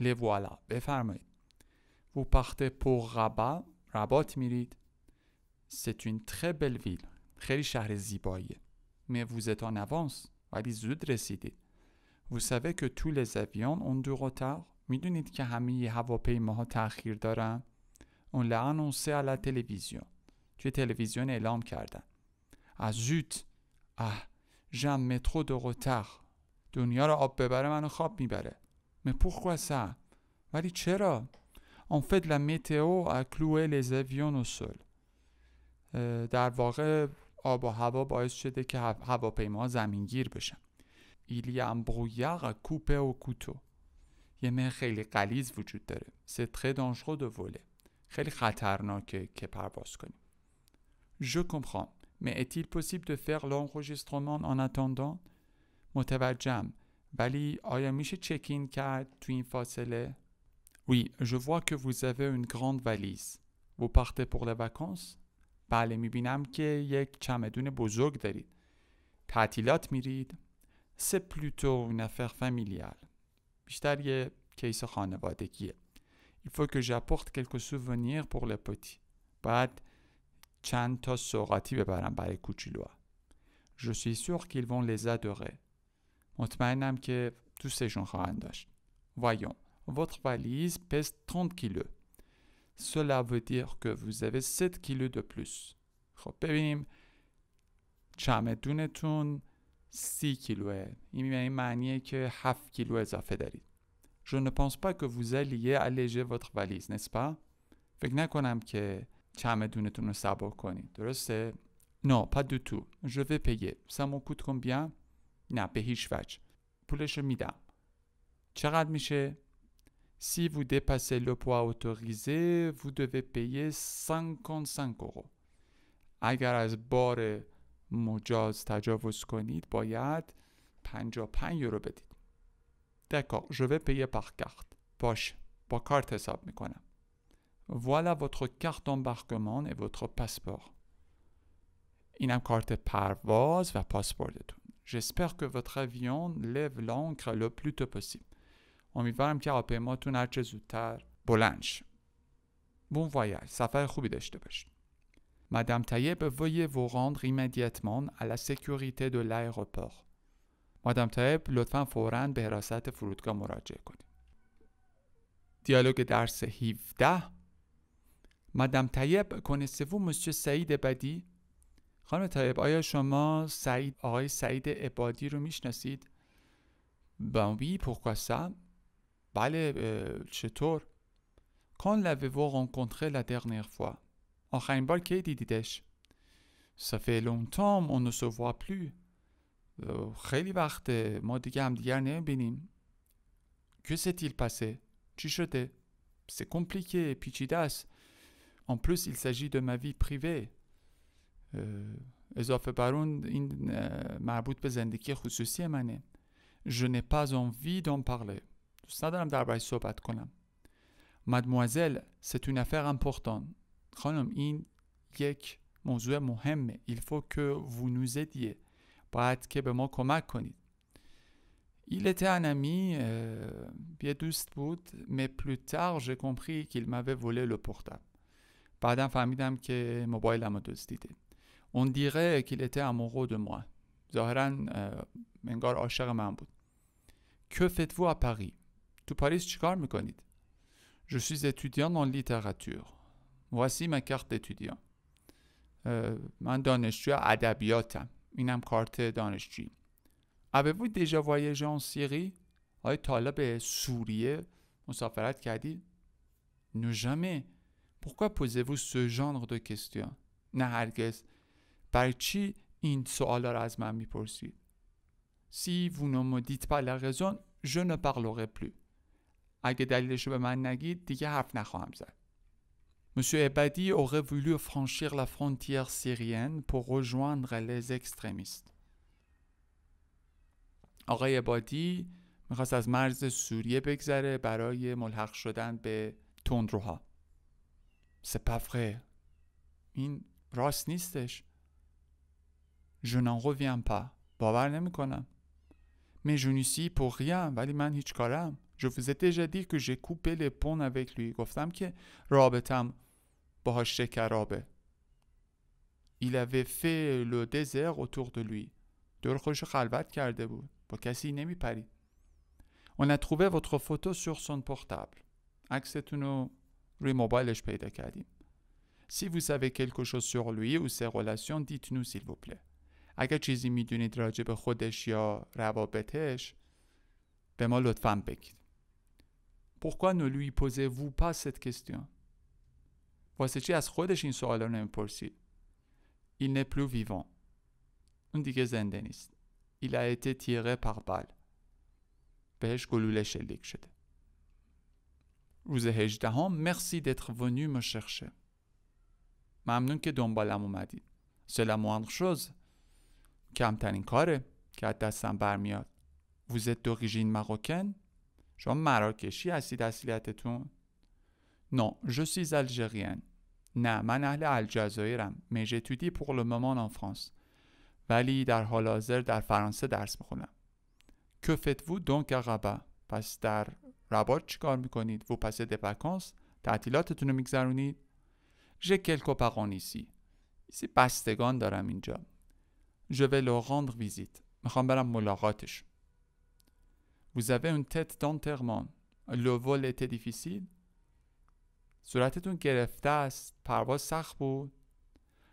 Les بفرمایید. Vous partez پو Rabat, رباط میرید. C'est une très belle ville. خیلی شهر زیبایی Mais vous êtes en avance. ولی زود رسیدید. Vous savez que tous les avions ont du retard. میدونید که همه هواپیماها تأخیر دارن. On l'a annoncé à la télévision. توی تلویزیون اعلام کردن. Ah zut. Ah, j'ai un métro de retard. دنیا رو آب ببره منو خواب میبره. Mais pourquoi ça? ولی چرا؟ En fait, la météo a cloué les avions au sol. در واقع آب و هوا باعث شده که هواپیما زمینگیر بشن ایلی امبرویاغ کوپه و کوتو یه مه خیلی قلیز وجود داره ستخه دانشخو دوله خیلی خطرناکه که پرواز کنیم Je comprends. Mais est-il possible de faire l'enregistrement en attendant? متوجم ولی آیا میشه چکین کرد تو این فاصله؟ Oui, je vois que vous avez une grande valise. Vous partez pour les vacances? بله میبینم که یک چمدون بزرگ دارید تعطیلات میرید سه پلوتو نفر فامیلیال بیشتر یه کیس خانوادگیه Il faut que j'apporte quelques souvenirs pour les petits. بعد چند تا سوغاتی ببرم برای کوچولوها. Je suis sûr qu'ils vont les adorer. مطمئنم که دوستشون خواهند داشت. وایون votre valise pèse 30 کیلو. Cela veut dire que vous avez 7 کیلو de plus. خب ببینیم چمدونتون 30 کیلوه. این یعنی معنیه که 7 کیلو اضافه دارید. Je ne pense pas que vous alliez alléger votre valise, n'est-ce pas? فکر نکنم که چمدونتون رو سبک کنید. درسته؟ Non, pas du tout. Je vais payer. Ça m'en coûte combien? نه به هیچ وجه. پولش رو میدم. چقدر میشه؟ Si vous dépassez le poids autorisé, vous devez payer 55 euros. 55 D'accord, je vais payer par carte. Poche, Voilà votre carte d'embarquement et votre passeport. J'espère que votre avion lève l'encre le plus tôt possible. امیدوارم که هواپیماتون هر چه زودتر بلند شه بون وایاژ سفر خوبی داشته باشید مدام Taillet وی وی rendre immédiatement à دو sécurité مادام تایب لطفا فورا به حراست فرودگاه مراجعه کنید. دیالوگ درس 17 مادام تایب و مسیو سعید بدی خانم تایب آیا شما سعید آقای سعید عبادی رو میشناسید؟ بانوی وی بله چطور؟ euh, Quand l'avez-vous rencontré la dernière fois? آخرین بار کی دیدیدش؟ Ça fait longtemps on ne se voit plus. خیلی وقته ما دیگه هم دیگر نمیبینیم. Que s'est-il passé? chuchoté C'est compliqué, پیچیده En plus, il s'agit de ma vie privée. اضافه euh, barun in این مربوط به زندگی Je n'ai pas envie d'en parler. دوست ندارم در باید صحبت کنم مدموازل ستون نفر هم پختان خانوم این یک موضوع مهمه ایلفو که ونوزه دیه باید که به ما کمک کنید ایلت انمی بیه دوست بود می پلوتر جا کنپری که ایلما به وله لپختن بعدم فهمیدم که موبایل همه دوست دیده اون دیگه که ایلت هم دو ما ظاهرا انگار عاشق من بود که فتوه پری؟ تو پاریس چیکار میکنید؟ Je suis étudiant en littérature. Voici ma carte d'étudiant. من دانشجوی ادبیاتم. اینم کارت دانشجویی. Avez-vous déjà voyagé en Syrie? آیا تا به سوریه مسافرت کردی؟ Ne jamais. Pourquoi posez-vous ce genre de question? نه هرگز. برای چی این سوالا را از من میپرسید؟ Si vous ne me dites pas la raison, je ne parlerai plus. اگه دلیلش به من نگید دیگه حرف نخواهم زد Monsieur Ebadi aurait voulu franchir la frontière syrienne pour rejoindre les extrémistes. آقای عبادی میخواست از مرز سوریه بگذره برای ملحق شدن به تندروها سپفره این راست نیستش جنان reviens پا باور نمیکنم کنم مجونیسی ولی من هیچ کارم Je vous ai déjà dit que j'ai coupé les ponts avec lui. Vous savez que Robert est Il avait fait le désert autour de lui. Tournez la page car debout. Pour qu'elles ne On a trouvé votre photo sur son portable. Acceptons le mobile et je paye Si vous savez quelque chose sur lui ou ses relations, dites-nous s'il vous plaît. Si vous savez quelque chose sur lui ou ses relations, dites-nous s'il vous plaît. pourquoi ne lui posez-vous pas cette question واسه چی از خودش این سوال رو نمیپرسید Il n'est plus vivant. اون دیگه زنده نیست. Il a été tiré par balle. بهش گلوله شلیک شده. روز هجدهم مرسی d'être venu me chercher. ممنون که دنبالم اومدید. C'est la moindre chose. کمترین کاره که از دستم برمیاد. Vous êtes d'origine marocaine? شما مراکشی هستید اصلیتتون نو ژ سیز نه من اهل الجزایر م مژتودی پور لممان آن فرانس ولی در حال حاضر در فرانسه درس میخونم که فت و دانک پس در ربات چیکار میکنید و پس د وکانس تعطیلاتتون رو میگذرونید جهی کلکو ایسی بستگان دارم اینجا جو و لو ویزیت میخوام برم ملاقاتش Vous avez une tête d'enterrement. Le vol était difficile difficile. était گرفته است. par vos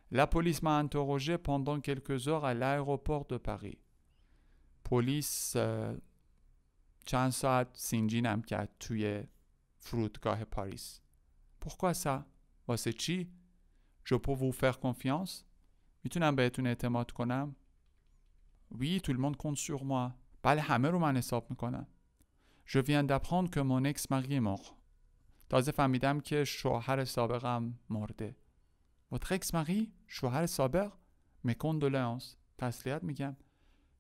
La police m'a interrogé pendant quelques heures à l'aéroport de Paris. police پلیس چند singinam سینجینم کرد توی de Paris. Pourquoi ça? Je peux vous faire confiance? Oui, tout le monde compte sur moi. بله همه رو من حساب میکنم Je viens d'apprendre que mon ex mari est mort. تازه فهمیدم که شوهر سابقم مرده. Votre ex mari شوهر سابق Mes condoléances. تسلیت میگم.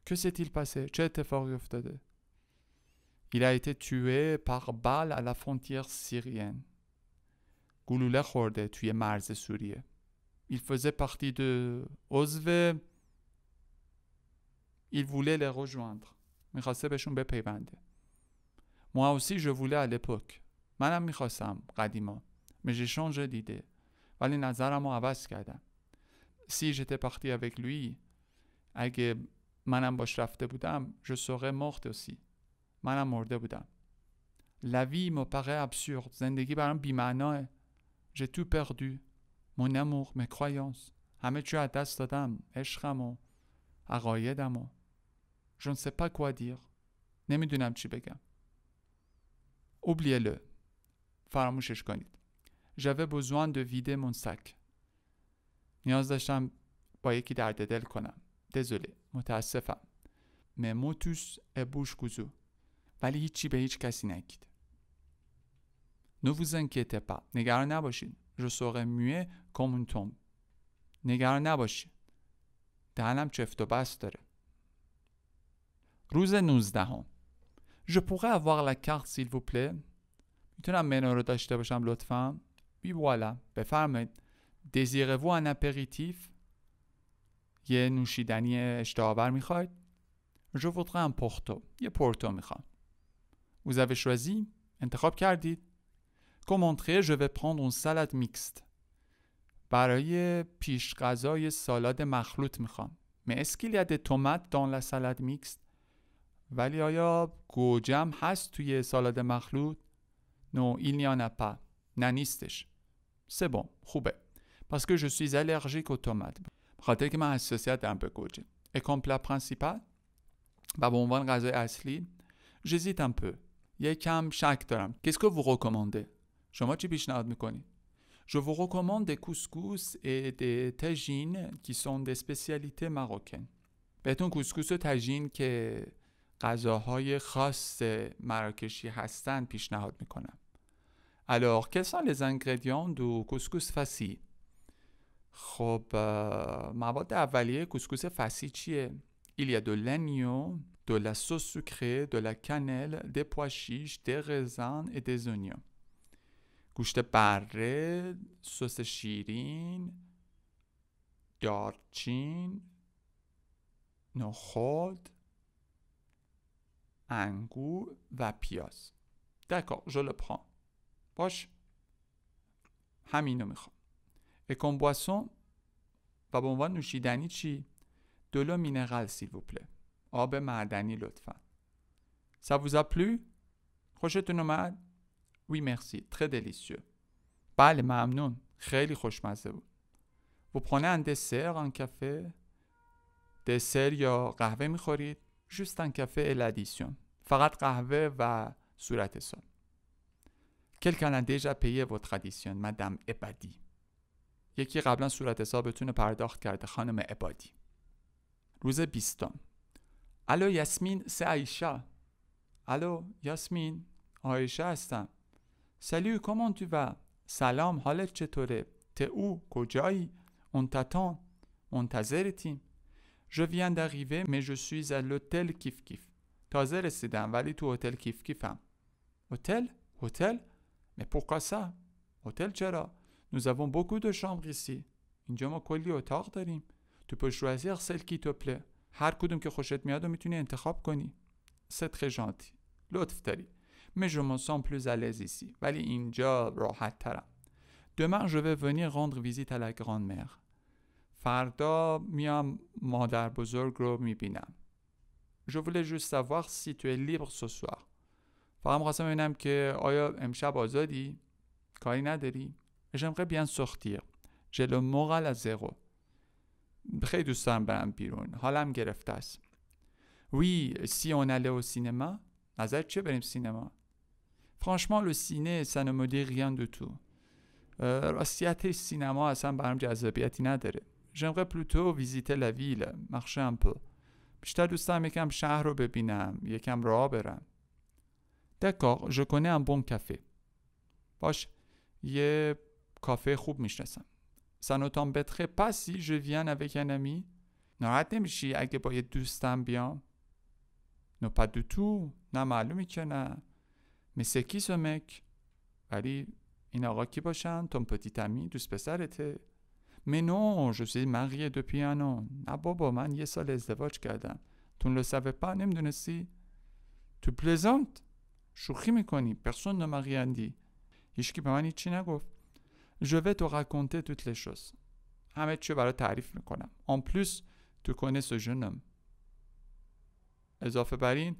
Que s'est-il passé? چه اتفاقی افتاده؟ Il a été tué par balle à la frontière syrienne. گلوله خورده توی مرز سوریه. Il faisait partie de عضو Il voulait les rejoindre. میخواسته بهشون بپیونده Moi aussi je voulais à منم میخواستم قدیما. Mais j'ai changé ولی نظرمو عوض کردم. Si j'étais parti avec lui, اگه منم باش رفته بودم, je serais morte aussi. منم مرده بودم. La vie me paraît زندگی برام بیمعناه. J'ai tout perdu. Mon amour, mes croyances. همه چی از دست دادم. عشقم و عقایدم و پ دی نمیدونم چی بگم ل. فراموشش کنید ژوه بزوان دو ویده مننسک نیاز داشتم با یکی در ددل کنم دزوله متاسفم مع مووس بوش گزو ولی هیچی به هیچ کسی نگید نووزن که تپا. نگران نباشین ج سروق میه کمون نگران نباشین دهنم چفت و بس داره روز 19 هم. Je pourrais avoir la carte s'il vous plaît. میتونم منو رو داشته باشم لطفا؟ Oui voilà. بفرمایید. désirez un apéritif? یه نوشیدنی اشتهاور میخواید؟ Je voudrais un porto. یه پورتو میخوام. Vous avez choisi? انتخاب کردید؟ Comme entrée, je vais prendre une salade mixte. برای پیش غذای سالاد مخلوط میخوام. Mais est-ce qu'il y a des tomates dans la salade mixte? ولی آیا گوجم هست توی سالاد مخلوط؟ نو ایل نیا نپا نه نیستش سوم خوبه پس که سویز الرژیک و تومت خاطر که من حساسیت دارم به گوجه اکمپلا پرنسیپل و به عنوان غذای اصلی جزیتم پو یه کم شک دارم کس که وقو کمانده شما چی پیشنهاد میکنی؟ Je vous recommande des couscous et des tagines qui sont بهتون کوسکوس و تاجین که غذاهای خاص مراکشی هستند پیشنهاد میکنم الوغ کسان لز انگریدیان دو کسکس فسی خب مواد اولیه کسکس فسی چیه ایلیا دو لنیو دو لسو سکره دو لکنل دو پواشیش دو غزان دو گوشت بره سس شیرین دارچین نخود انگور و پیاز D'accord, ژ پران باش همینو میخوام اکن بواسون و به عنوان نوشیدنی چی؟ دلو مینرال سیل آب معدنی لطفا سا vous خوشتون اومد؟ وی مرسی تره دلیسیو بله ممنون خیلی خوشمزه بود و پرانه اند دسر ان کافه. دسر یا قهوه میخورید؟ جستن کفه الادیسیون. فقط قهوه و صورت کل Quelqu'un a déjà payé و addition, یکی قبلا صورت حسابتون رو پرداخت کرده خانم عبادی روز بیستم الو یاسمین سه عیشا الو یاسمین عایشه هستم سلیو کمان تو و سلام حالت چطوره؟ ته او کجایی؟ اون تتان منتظرتیم Je viens d'arriver, mais je suis à l'hôtel Kif Kif. T'as été resté vali ou hôtel Kif Kif, hein. Hôtel, hôtel, mais pourquoi ça? Hôtel Chéra. Nous avons beaucoup de chambres ici. ma otaqdarim. Tu peux choisir celle qui te plaît. Har kudumki koshet miyad o mitune entekhab koni. C'est très gentil. Lautvdiri. Mais je me sens plus à l'aise ici. Vali injal taram. Demain, je vais venir rendre visite à la grand-mère. فردا میام مادر بزرگ رو میبینم Je voulais juste savoir si tu es libre ce soir. فقط میخواستم ببینم که آیا امشب آزادی؟ کاری نداری؟ J'aimerais bien sortir. J'ai le moral à zéro. خیلی دوست دارم برم بیرون. حالم گرفته است. Oui, si on allait au cinéma? نظر چه بریم سینما؟ Franchement, le ciné, ça ne me dit rien du tout. Euh, راستیت سینما اصلا برام جذابیتی نداره. j'aimerais plutôt visiter la ville marcher un peu بیشتر دوست دارم یکم شهر رو ببینم یکم راه برم دکار je connais un bon café باش یه کافه خوب میشناسم سنوتان ne t'embêterait je viens avec un ami ناراحت نمیشی اگه با یه دوستم بیام نه pas نه معلومی که نه mais کی سمک ولی این آقا کی باشن تون پتی ami دوست پسرته منو جوسی دو پیانو نه بابا من یه سال ازدواج کردم تو لو سوه پا نمیدونستی تو پلزانت شوخی میکنی پرسون نو هیچکی به من هیچی نگفت جوه تو راکونته توت لشوز همه چی برای تعریف میکنم آن پلوس تو کنه جنم اضافه بر این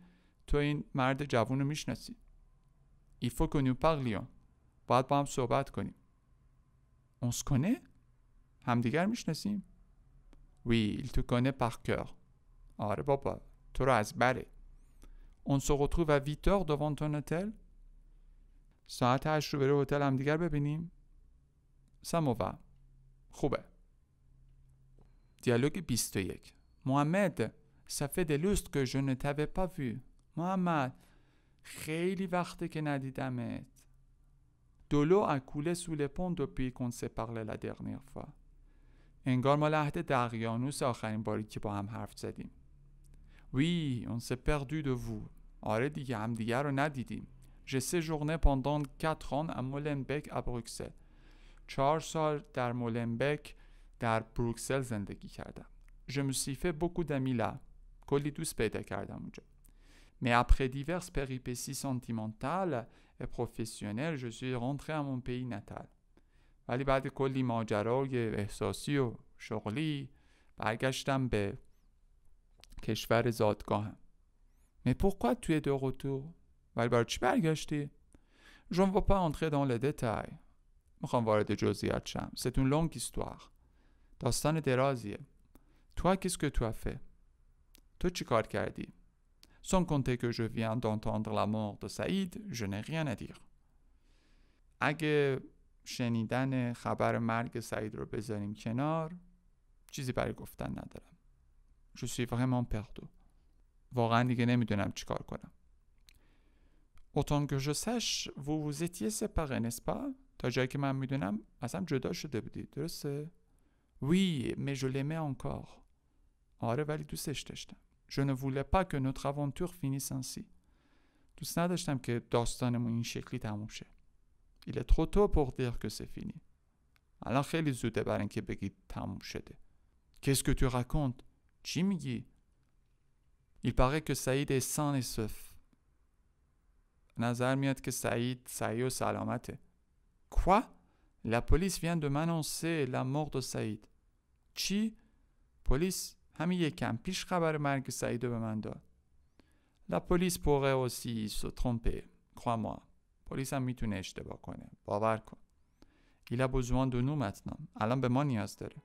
تو این مرد جوون رو میشناسی ایفو کنیو پاگلیون باید با هم صحبت کنیم اونس کنه؟ همدیگر میشناسیم ویل تو کنه پارکر آره بابا تو رو از بره اون سو سقوطو و ویتور دوانتون هتل ساعت هشت رو بره هتل همدیگر ببینیم سموا خوبه دیالوگ 21 محمد سفه دلوست که je پا وی محمد خیلی وقته که ندیدمت دولو اکوله سول پون دو پی کن parlé la dernière fois انگار مال عهد دقیانوس آخرین باری که با هم حرف زدیم وی اون سه پردو دو وو آره دیگه هم دیگر رو ندیدیم جه سه ژورنه پاندان کت آن ام مولنبک ا بروکسل چهار سال در مولنبک در بروکسل زندگی کردم ژ موسیفه بکو دمیلا کلی دوست پیدا کردم اونجا می après دیورس پریپسی سانتیمنتال و پروفیسیونل je suis امون پی نتال ولی بعد کلی ماجرای احساسی و شغلی برگشتم به کشور زادگاهم Mais pourquoi tu es de retour ولی برای برگشتی Je ne vais pas entrer dans les détails میخوام وارد جزئیات شم C'est une longue histoire داستان درازیه Toi qu'est-ce que tu as fait تو چی کار کردی Sans compter que je viens d'entendre la mort de Saïd, je n'ai rien à dire. اگه شنیدن خبر مرگ سعید رو بذاریم کنار چیزی برای گفتن ندارم جو suis vraiment perdu واقعا دیگه نمیدونم چیکار کنم Autant که je و vous vous étiez تا جایی که من میدونم اصلا جدا شده بودی درسته؟ وی mais je آره ولی دوستش داشتم. Je ne voulais pas que notre aventure finisse دوست نداشتم که داستانمون این شکلی تموم شه. Il est trop tôt pour dire que c'est fini. الان خیلی زوده برای اینکه بگید تموم شده. Qu'est-ce que tu racontes? چی میگی؟ Il paraît que Saïd est sain et sauf. نظر میاد که Saïd سعی و Quoi? La police vient de m'annoncer la mort de Saïd. چی؟ Police? همین یکم پیش خبر مرگ سعید saïd به من La police pourrait aussi se tromper, crois-moi. پلیس هم میتونه اشتباه کنه باور کن ایلا بوزوان دونو متنام الان به ما نیاز داره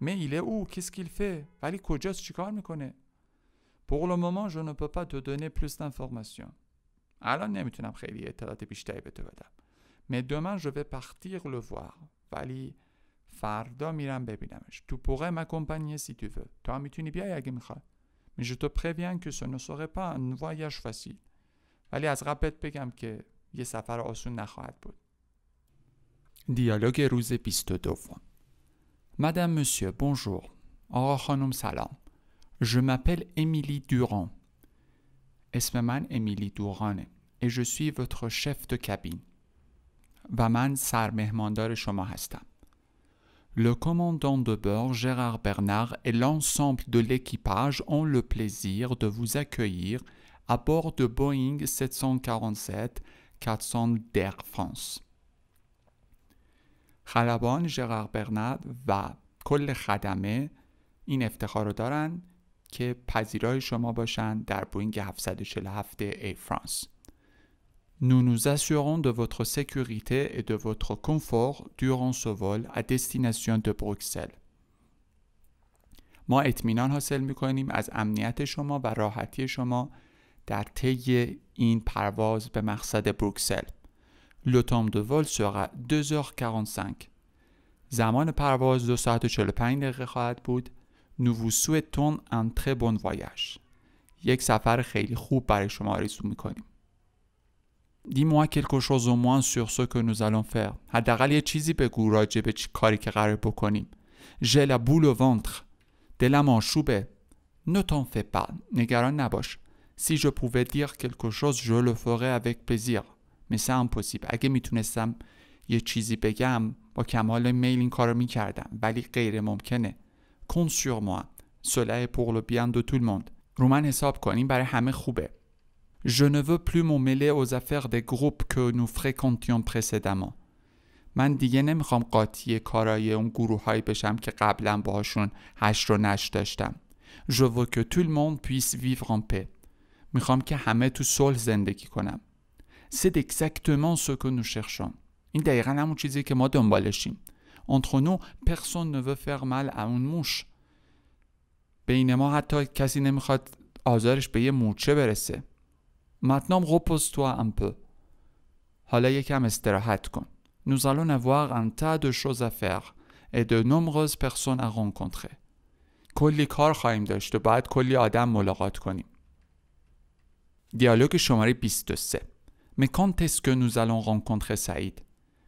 می ایله او فه؟ ولی کجاست چیکار میکنه پور لو مومان ژو نو پو پا تو پلوس دانفورماسیون الان نمیتونم خیلی اطلاعات بیشتری به تو بدم می دومن جو وی پارتیر لو وار ولی فردا میرم ببینمش تو پوغ ما کمپانی سی تو فو تو هم میتونی بیای اگه میخوای می ژو تو نو پا ان ولی از قبل بگم که یه سفر آسون نخواهد 22 Madame, Monsieur, bonjour. آقا salam Je m'appelle Émilie Durand. اسم من امیلی Et je suis votre chef de cabine. و sar mehmandar شما هستم. Le commandant de bord Gérard Bernard et l'ensemble de l'équipage ont le plaisir de vous accueillir à bord de Boeing 747 400 فرانس خلبان ژرار برند و کل خدمه این افتخار رو دارن که پذیرای شما باشن در بوینگ 747 ای فرانس Nous nous assurons de votre sécurité et de votre confort durant ce vol à destination de Bruxelles. ما اطمینان حاصل می کنیم از امنیت شما و راحتی شما در طی این پرواز به مقصد بروکسل لو دو ول 2:45. زمان پرواز 2:45 ساعت و پ دقیقه خواهد بود نووسو تون ان تر بون یک سفر خیلی خوب برای شما آرزو میکنیم دی موا کلکو شوز او موان سو که نوز فر حداقل یه چیزی به راجع به چی کاری که قرار بکنیم ژلا بول و وانتر دلم آشوبه نو تون نگران نباش si je pouvais dire quelque chose je le ferais avec plaisir Mais c'est impossible. اگه میتونستم یه چیزی بگم با کمال میل این کارو میکردم ولی غیر ممکنه کن سور moi cela pour le bien de tout le monde رو من حساب کنیم برای همه خوبه Je ne veux plus m'en mêler aux affaires des groupes que nous fréquentions précédemment. من دیگه نمیخوام قاطی کارای اون گروه هایی بشم که قبلا باهاشون هشت و نش داشتم. Je veux que tout le monde puisse vivre en paix. میخوام که همه تو صلح زندگی کنم c'est exactement ce que nous cherchons این دقیقا همون چیزی که ما دنبالشیم entre nous personne ne veut faire mal à une mouche بین ما حتی کسی نمیخواد آزارش به یه مورچه برسه maintenant repose-toi un peu حالا یکم استراحت کن nous allons avoir un tas de choses à faire et de nombreuses personnes à rencontrer کلی کار خواهیم داشت و بعد کلی آدم ملاقات کنیم Dialogue شماره 23 que nous allons rencontrer Saïd.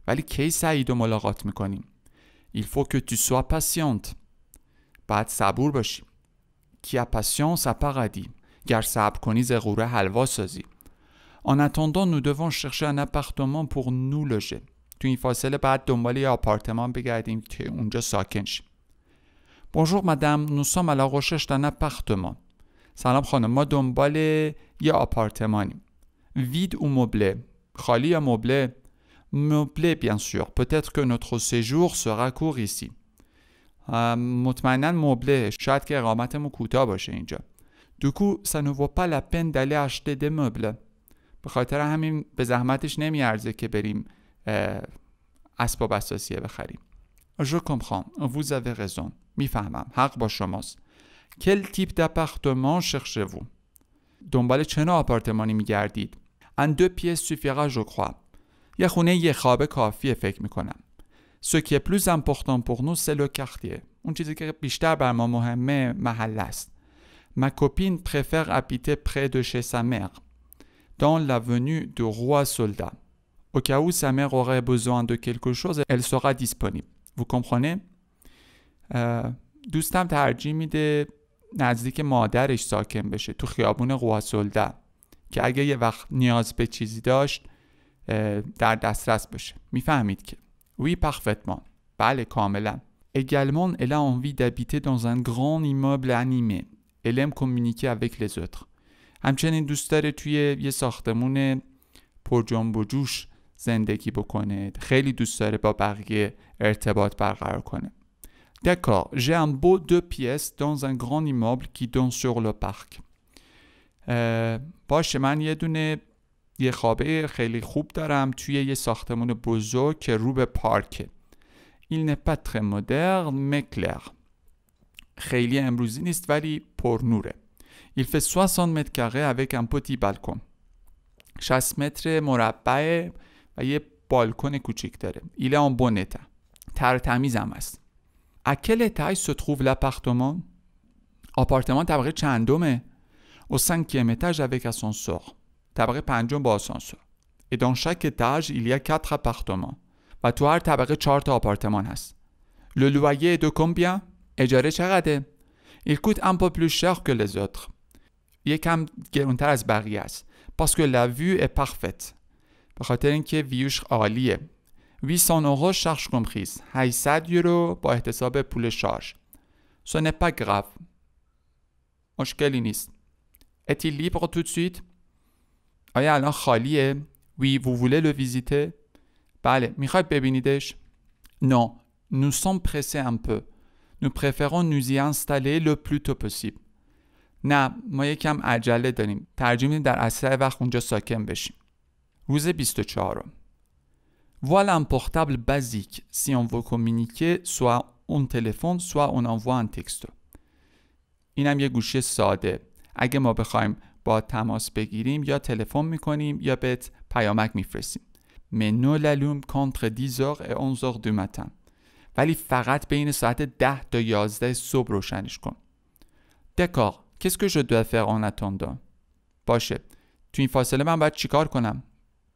ولی کی سعید رو ملاقات میکنیم il faut que tu sois patiente باید صبور باشی qui a patience a paradis گر صبر کنی ز غوره حلوا سازی en attendant nous devons chercher un appartement pour nous loger تو این فاصله بعد دنبال یه آپارتمان بگردیم که اونجا ساکن bonjour madame nous sommes à la recherche d'un appartement سلام خانم ما دنبال یه آپارتمانیم وید و مبله خالی یا مبله مبله بین سور پتت که نوتر سجور سرا کور مطمئنا مبله شاید که اقامتمون کوتاه باشه اینجا دوکو سنوو پا پا لپن دلی اشته مبله به خاطر همین به زحمتش نمیارزه که بریم اسباب اساسیه بخریم Je comprends, ووز avez raison. میفهمم حق با شماست. کل تیپ دپارتمان شرشه وو دنبال چه نوع میگردید ان دو پیس سوفیقا جو کوا یه خونه یه خوابه کافیه فکر میکنم سو که پلوز امپورتان پور نو سلو اون چیزی که بیشتر بر ما مهمه محل است ما کوپین پرفر اپیته پره دو شه سمر دان لونو دو روا سولدا او که او سمر اوره بزوان دو کلکو شوز ال سورا دیسپونیب و کمخونه دوستم ترجیح میده نزدیک مادرش ساکن بشه تو خیابون قواسلده که اگه یه وقت نیاز به چیزی داشت در دسترس باشه میفهمید که وی پخفتمان بله کاملا. اگلمان الا انوی دبیته دانزن گران ایمابل انیمه immeuble animé. Elle aime همچنین دوست داره توی یه ساختمون پر جنب و جوش زندگی بکنه. خیلی دوست داره با بقیه ارتباط برقرار کنه. D'accord, j'ai un beau deux pièces dans un grand immeuble qui donne sur le باشه من یه دونه یه خوابه خیلی خوب دارم توی یه ساختمون بزرگ که رو به پارکه Il n'est pas très moderne, خیلی امروزی نیست ولی پرنوره. Il fait 60 mètres carrés avec un petit balcon. 60 متر مربع و یه بالکن کوچیک داره. Il est en bon état. تر تمیزم است. à quel étage se trouve l'appartement Appartement un domaine Au cinquième étage avec ascenseur. Tabré panjombo ascenseur. Et dans chaque étage, il y a quatre appartements. Va toar tabré charte appartement has. Le loyer est de combien Et j'aurai charade. Il coûte un peu plus cher que les autres. Il est comme Gerontaras Barrias. Parce que la vue est parfaite. Retenez que Viuch Aliye. Ah, 890 charge comprise, 800 یورو با احتساب پول شارژ. Ce n'est pas grave. مشکلی نیست. Est-il libre tout de suite? آیا الان خالیه؟ Oui, vous voulez le visiter? بله، میخواید ببینیدش؟ Non, nous sommes pressés un peu. Nous préférons nous y installer le plus tôt possible. نه ما یکم عجله داریم ترجیح میدیم در اثر وقت اونجا ساکن بشیم روز 24 م Voilà un portable basique. Si on veut communiquer, soit اون تلفن سوا اون آنوان تکست رو هم یه گوشی ساده اگه ما بخوایم با تماس بگیریم یا تلفن میکنیم یا بهت پیامک میفرستیم منو لالوم کانتر 10 و 11 دو متن ولی فقط بین ساعت 10 تا 11 صبح روشنش کن دکار کس که je dois faire باشه تو این فاصله من باید چیکار کنم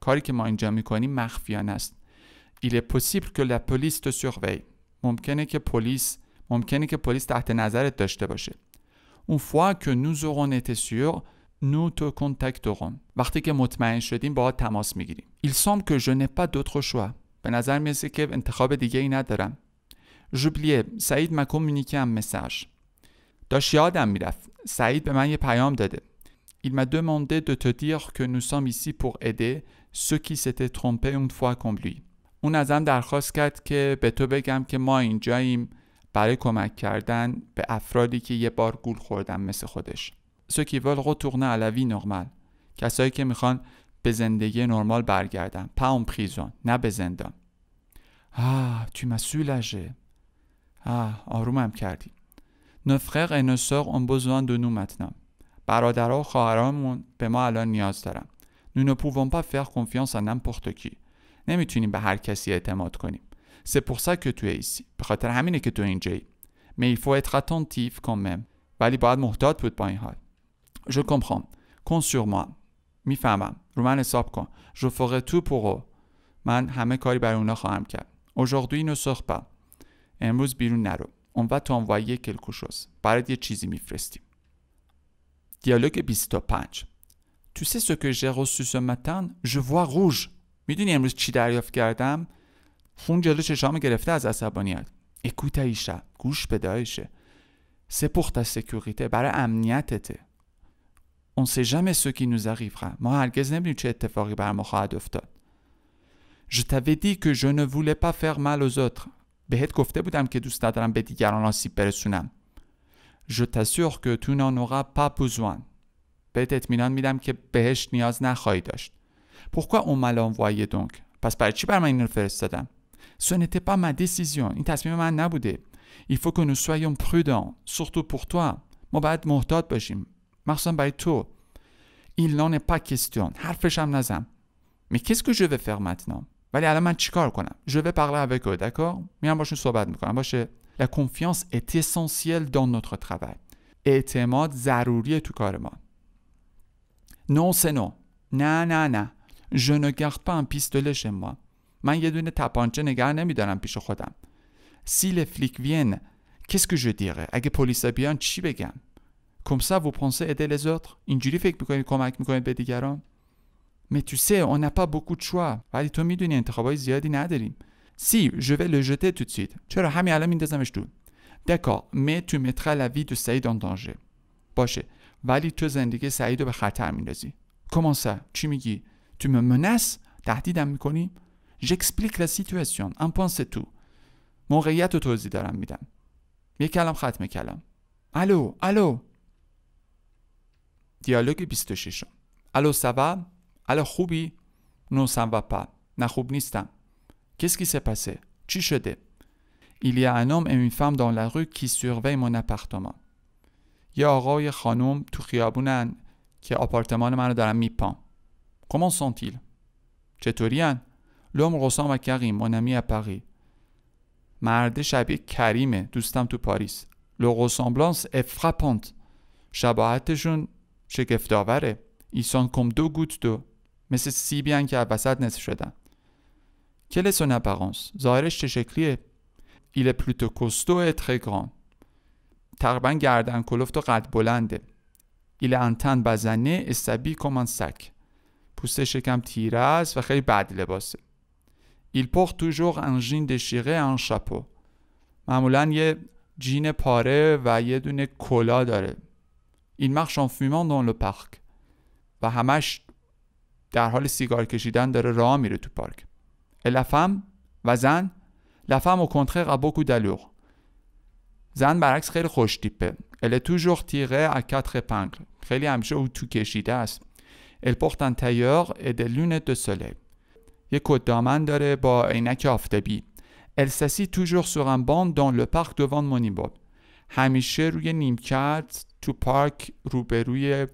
کاری که ما اینجا میکنیم مخفیانه است il est possible que la police te surveille ممکنه که پلیس ممکنه که پلیس تحت نظرت داشته باشه اون fois که nous aurons été sûr nous تو contacterons وقتی که مطمئن شدیم باهات تماس میگیریم il semble que je n'ai pas d'autre choix به نظر میاد که انتخاب دیگه ای ندارم جوبلیه سعید ما communiqué un message داشت یادم میرفت سعید به من یه پیام داده Il m'a demandé de te dire que nous sommes ici pour aider سوکی ست ترومپه اون فوا کمبلی اون ازم درخواست کرد که به تو بگم که ما اینجاییم برای کمک کردن به افرادی که یه بار گول خوردن مثل خودش سو کی ول رetourne کسایی که میخوان به زندگی نرمال برگردن پا اون نه به زندان آه توی مسئول آه آرومم کردی نفقق frères اون nos sœurs ont برادرها و خواهرامون به ما الان نیاز دارم. Nous ne pouvons pas faire confiance à n'importe qui. نمیتونیم به هر کسی اعتماد کنیم. C'est pour ça que tu es ici. به خاطر همینه که تو اینجایی. Mais faut être attentif quand même. ولی باید محتاط بود با این حال. Je comprends. Compte sur moi. میفهمم. رو من حساب کن. Je ferai tout pour eux. من همه کاری برای اونا خواهم کرد. Aujourd'hui ne sors pas. امروز بیرون نرو. On va t'envoyer quelque chose. برات یه چیزی میفرستیم. دیالوگ 25 Tu sais ce que j'ai reçu ce matin Je vois rouge. Mais tu n'as plus de cheddar, y a fait que la femme. Fonge à lui ce genre de Écoute couche C'est pour ta sécurité, pour la sécurité. On ne sait jamais ce qui nous arrivera. Moi, à quel point tu étais fortibère, ben, mon chagadufte. Je t'avais dit que je ne voulais pas faire mal aux autres. Behead, a dit, nous avons que tout cela dans le petit garon, si Je t'assure que tu n'en auras pas besoin. بهت اطمینان میدم که بهش نیاز نخواهی داشت پوکو اون ملان وای دونگ پس برای چی بر من اینو فرستادم سونت پا ما دیسیژن این تصمیم من نبوده ایفو که کو نو سویون پرودان سورتو پور تو ما باید محتاط باشیم مخصوصا برای تو ایل نون پا کوستیون حرفش هم نزن می کس کو جو فر ولی الان من چیکار کنم جو و پارلر اوک او باشون صحبت میکنم باشه لا کونفیانس ات دون نوتر اعتماد ضروری تو کار ما Non, c'est non. Non, non, non. Je ne garde pas un pistolet chez moi. من یه دونه تپانچه نگه نمیدارم پیش خودم. Si les flics viennent, qu'est-ce que je dirais اگه پلیس بیان چی بگم؟ Comme ça vous pensez aider les autres اینجوری فکر میکنید کمک میکنید به دیگران؟ Mais tu sais, on n'a pas beaucoup de choix. ولی تو میدونی انتخابای زیادی نداریم. Si, je vais le jeter tout de suite. چرا همین الان میندازمش دور؟ D'accord, mais tu mettras la vie de Saïd en danger. باشه. ولی تو زندگی سعید رو به خطر میندازی کمانسا چی میگی تو me تهدیدم میکنی اکسپلیک la situation ان pense تو. موقعیت رو توضیح دارم میدم یه کلم ختم کلم الو الو دیالوگ 26 الو سوا الو خوبی نو سبب پا نه خوب نیستم کس کی سپسه چی شده ایلیا انام امی un دان فام une سروی من la یه آقا و خانم تو خیابونن که آپارتمان منو دارن میپان کمان سانتیل چطوری هن؟ لوم غسام و کقیم منمی پقی مرد شبیه کریمه دوستم تو پاریس لو غسامبلانس افراپانت شباهتشون شگفتاوره ایسان کم دو گوت دو مثل سیبی هن که وسط نصف شدن کلسون اپرانس ظاهرش چه شکلیه ایل پلوتو کوستو اتخه گران تقریبا گردن کلفت و قد بلنده ایل انتن بزنه استبی کمان سک پوستش شکم تیره است و خیلی بد لباسه ایل پخت توجور انژین دشیغه ان شپو. معمولا یه جین پاره و یه دونه کلا داره این مخش فیمان دون لو و همش در حال سیگار کشیدن داره راه میره تو پارک الافم و زن لفم و کنتخه قبوکو دلوغ. زن برعکس خیلی خوش تیپه ال تو تیغه تیره ا کاتر پنگل خیلی همیشه او تو کشیده است ال پورتان تایور ا د دو سوله یه کت دامن داره با عینک آفتابی ال ساسی تو ژور سور ان بان دون لو پارک دو همیشه روی نیمکت تو پارک روبروی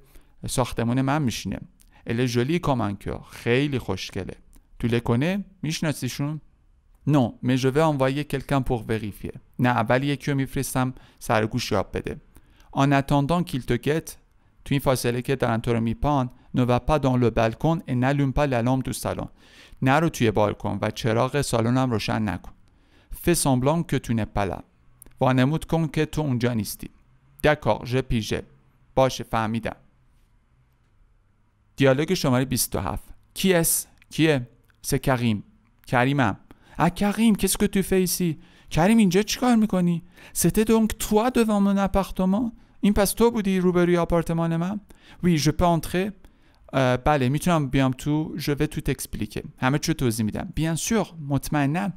ساختمان من میشینه ال ژولی کامانکور خیلی خوشگله تو لکنه میشناسیشون نو می آنوایی انوایه کلکن پور وریفیه نه اول یکی رو میفرستم سرگوش یاب بده آن اتاندان گت تو این فاصله که دارن تو رو میپان نو پا دان لو بالکن نه نلومپا للام دو نه رو توی بالکن و چراغ سالنم روشن نکن فه سامبلان که تو نپلا وانمود کن که تو اونجا نیستی دکار ژ پیژه باشه فهمیدم دیالوگ شماره 27 اس؟ کیه سه کریم کریمم Ah Karim, qu'est-ce que tu fais ici Karim, in tu mikoni. C'était donc toi devant mon appartement In pasto budi mon appartement Oui, je peux entrer. Bale, mitunam biam tout, je vais tout expliquer. Hame chou tozi midam. Bien sûr, motmana.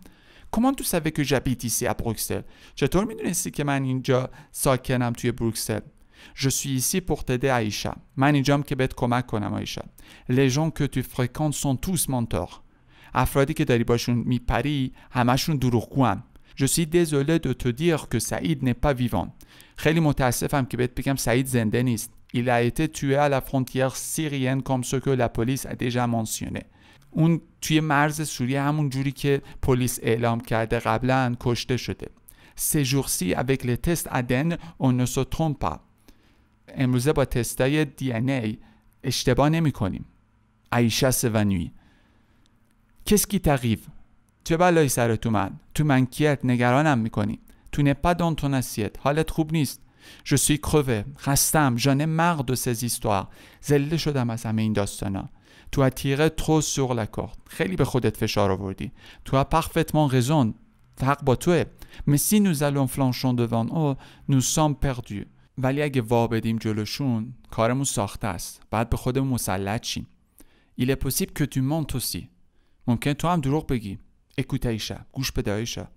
Comment tu savais que j'habite ici à Bruxelles Chetor midunesi ke man inja sakenam à Bruxelles. Je suis ici pour t'aider Aïcha. Manijam kebet koma konam Aïcha. Les gens que tu fréquentes sont tous mentors. افرادی که داری باشون میپری همشون دروغگو هم. Je suis désolé de te که سعید Saïd n'est خیلی متاسفم که بهت بگم سعید زنده نیست. Il a été tué à la frontière syrienne comme ce que la police اون توی مرز سوریه همون جوری که پلیس اعلام کرده قبلا کشته شده. سجورسی avec اوک تست ADN on ne se امروزه با تستای ای اشتباه نمی کنیم. عیشه سوانوی کس کی qui چه بلایی سرت اومد تو منکیت نگرانم میکنی تو نپا تو نسیت حالت خوب نیست Je suis crevé خستم جانه مرد و de ces histoires شدم از همه این داستانا تو اتیره ترو سور لاکورد خیلی به خودت فشار آوردی تو parfaitement raison حق با توه مسی nous allons flanchons devant او nous sommes perdus ولی اگه وا بدیم جلوشون کارمون ساخته است بعد به خودمون مسلط شیم il est possible que tu mentes aussi ممکن تو هم دروغ بگی اکوتایشا گوش بدایشا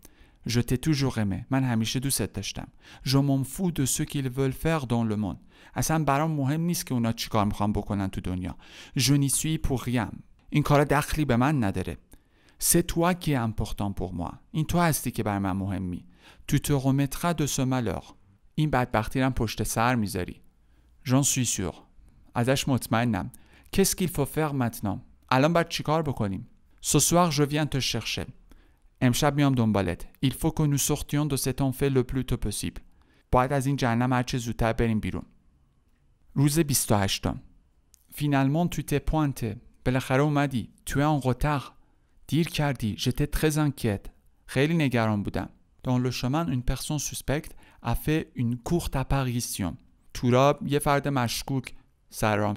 Je t'ai toujours aimé. من همیشه دوستت داشتم. Je m'en fous de ce qu'ils veulent faire dans le monde. اصلا برام مهم نیست که اونا چیکار میخوان بکنن تو دنیا. Je n'y suis pour rien. این کارا دخلی به من نداره. C'est toi qui est important pour moi. این تو هستی که بر من مهمی. Tu te remettras de ce malheur. این بدبختی رو پشت سر میذاری. J'en suis sûr. ازش مطمئنم. Qu'est-ce qu'il faut faire maintenant? الان باید چیکار بکنیم؟ Ce soir, je viens te chercher. امشب میام دنبالت. Il faut que nous sortions de cet enfer le plus tôt possible. باید از این جهنم هرچه à بریم بیرون. روز 28 Finalement, tu t'es pointé. بالاخره اومدی. Tu es en retard. دیر کردی. J'étais très inquiète. خیلی نگران بودم. Dans le chemin, une personne suspecte a fait une courte apparition. تو را یه فرد مشکوک سر رام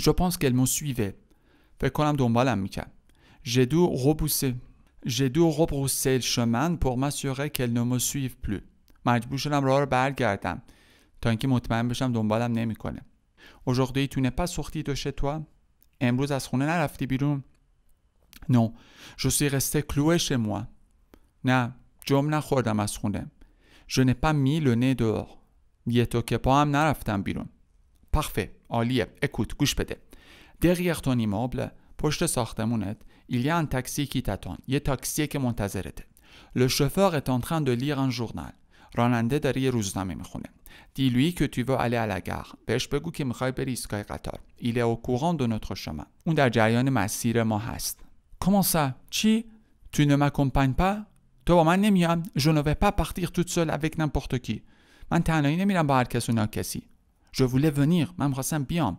Je pense qu'elle me suivait. فکر کنم دنبالم میکرد جدو روبوسه جدو غبوسه شمن پر مسیوره کل نمو سویف پلو مجبور شدم راه رو برگردم تا اینکه مطمئن بشم دنبالم نمیکنه اجاقدهی تو پس سختی داشته تو امروز از خونه نرفتی بیرون؟ نو جو سوی رسته کلوه نه جم نخوردم از خونه جو نپا می لونه دور یه تو که پا هم نرفتم بیرون پخفه عالیه اکوت گوش بده دقیق تون ایمابل پشت ساختمونت ایلیا y تاکسی un یه تاکسی که منتظرته le chauffeur est en train de راننده داره یه روزنامه میخونه دیلوی که تو وو بهش بگو که میخوای بری ایستگاه قطار ایله و au courant de notre اون در جریان مسیر ما هست comment چی tu ne m'accompagnes تو با من نمیام je په vais pas partir toute seule avec من تنهایی نمیرم با هر کس voulais venir من خواستم بیام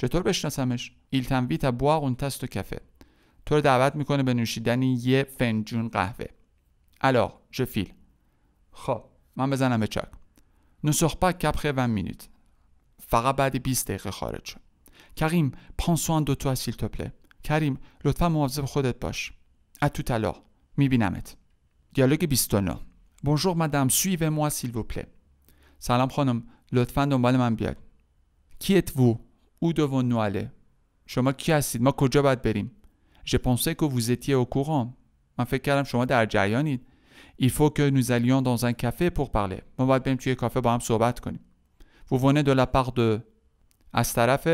چطور بشناسمش ایل تنویت بوا اون تست و کفه تو رو دعوت میکنه به نوشیدن یه فنجون قهوه الو ژفیل فیل؟ خب من بزنم به چک نو سوخ کپ 20 مینوت فقط بعد 20 دقیقه خارج شد کریم پانسوان دو تو اسیل کریم لطفا مواظب خودت باش اتو تلا میبینمت دیالوگ 29 بونجور مدام سویو موا سیل وو سلام خانم لطفا دنبال من بیاد کیت وو Udo von Noale. شما کی هستید؟ ما کجا باید بریم؟ Je pensais que vous étiez au courant. من فکر کردم شما در جریانید. Il faut que nous allions dans un café pour parler. ما باید بریم توی کافه با هم صحبت کنیم. Vous venez de la part de از طرف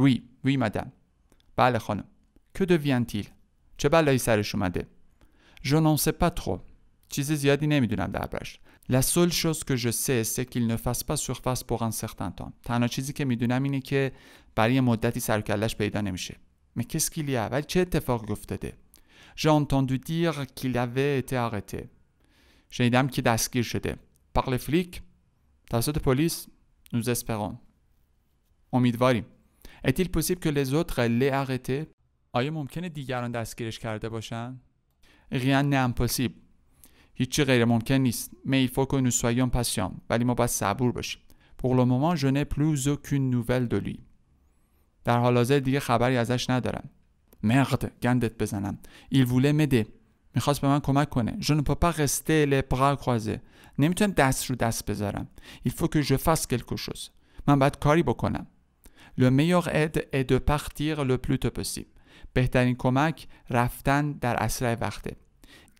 Oui, oui madame. بله خانم. Que deviennent il چه بلایی سرش اومده؟ Je n'en sais pas trop. چیز زیادی نمیدونم دربارش. La seule chose que je sais c'est qu'il ne fasse pas surface pour un certain temps. تنها چیزی که میدونم اینه که برای مدتی سر پیدا نمیشه. Mais qu'est-ce qu'il y a? ولی چه اتفاق افتاده؟ J'ai entendu dire qu'il avait été arrêté. شنیدم که دستگیر شده. Par les flics توسط پلیس nous espérons. امیدواریم. Est-il possible que les autres l'aient arrêté؟ آیا ممکنه دیگران دستگیرش کرده باشن؟ Rien n'est impossible. هیچی غیر ممکن نیست می فوکو نو سویون پاسیون ولی ما باید صبور باشیم پور لو مومون پلو پلوز اوکون نوول دو در حال حاضر دیگه خبری ازش ندارم مرد گندت بزنم ایل وله مده میخواست به من کمک کنه ژن پاپا رسته ل برا کروزه نمیتونم دست رو دست بذارم ایل کو ژ فاس کلکو شوز من باید کاری بکنم لو میور اد ا دو پارتیر لو پلوت پوسیبل بهترین کمک رفتن در اسرع وقته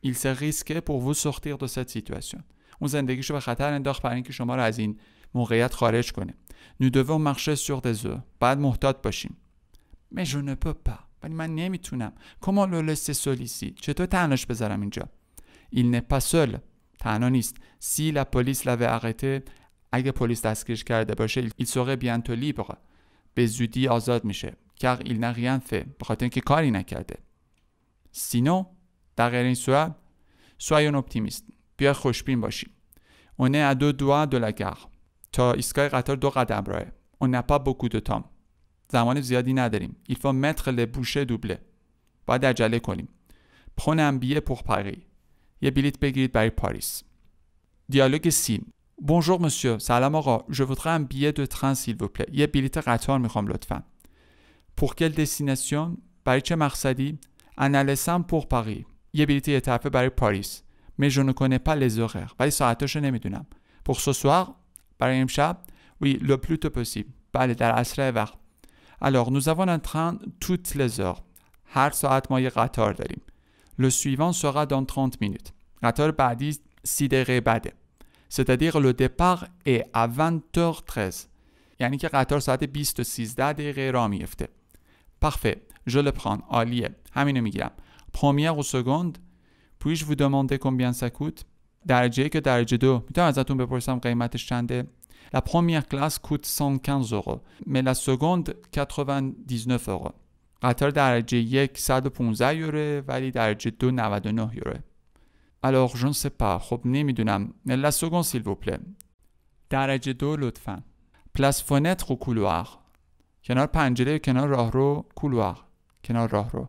این سه ریسک پر وو سختیر دو ست سیتواسیون اون زندگیشو به خطر انداخت برای اینکه شما رو از این موقعیت خارج کنه نو دوو مخشه زو دزو بعد محتاط باشیم مجونه پا پا ولی من نمیتونم کما لسه سولیسی چطور تنهاش بذارم اینجا این نه پسل تنها نیست سی لپولیس لوه اقته اگه پلیس دستگیرش کرده باشه این سوقه بیان تو به زودی آزاد میشه که این نه بخاطر اینکه کاری نکرده سینو در غیر این صورت سویون اپتیمیست بیا خوشبین باشیم اون از دو دو دو تا ایستگاه قطار دو قدم راه اون نپا با تام زمان زیادی نداریم ایفا متر ل بوشه دوبله باید عجله کنیم پون امبیه پوخ پاری یه بلیت بگیرید برای پاریس دیالوگ سین بونجور مسیو سلام آقا ژو voudrais ان دو ترن سیل وو یه بلیت قطار میخوام لطفا پور دستینسیون برای چه مقصدی انالسان پور پاری یه بلیت یه طرفه برای پاریس مژونو کنه پا لزوغر ولی ساعتاشو نمیدونم پرسوسوار برای امشب وی لو تو پسیب بله در اسرع وقت alors nous avons un train toutes les heures هر ساعت ما یه قطار داریم le suivant sera dans 30 minutes قطار بعدی سی دقیقه بعده c'est-à-dire le départ est à 13 یعنی که قطار ساعت 20 و 13 دقیقه را میفته parfait je le prends عالیه همینو میگیرم première ou seconde puis-je vous demander combien ça coûte درجه یک یا درجه دو میتونم ازتون بپرسم قیمتش چنده La première classe coûte 115 euros, mais la seconde 99 euros. قطار درجه یک 115 یوره ولی درجه دو 99 یوره. Alors je ne sais pas. خب نمیدونم. La seconde s'il vous plaît. درجه دو لطفا. Place fenêtre ou couloir. کنار پنجره کنار راهرو کولوار کنار راهرو.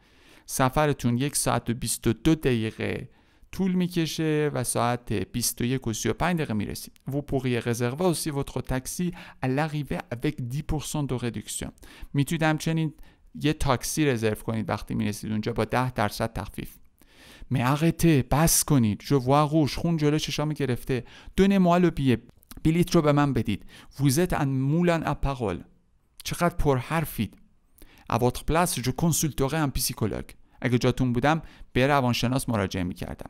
سفرتون یک ساعت و 22 دقیقه طول میکشه و ساعت 21 و 35 دقیقه میرسید و پوری réserver aussi votre taxi à l'arrivée avec 10% de réduction میتونید همچنین یه تاکسی رزرو کنید وقتی میرسید اونجا با 10 درصد تخفیف معقته بس کنید جو روش خون جلو چشام گرفته دونه و بیه بلیت رو به من بدید ووزت ان مولان اپارول چقدر پرحرفید à votre place je consulterai un psychologue اگه جاتون بودم به روانشناس مراجعه میکردم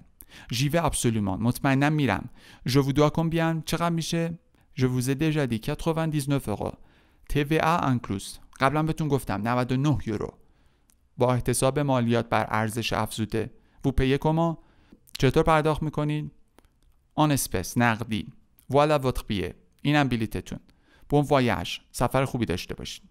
جیوه ابسولومان مطمئنا میرم je vous dois combien چقدر میشه je vous ai déjà dit 99 euros. TVA inclus قبلا بهتون گفتم 99 یورو با احتساب مالیات بر ارزش افزوده vous payez comment چطور پرداخت میکنین؟ آن اسپس نقدی Voilà votre billet اینم بلیتتون Bon voyage. سفر خوبی داشته باشید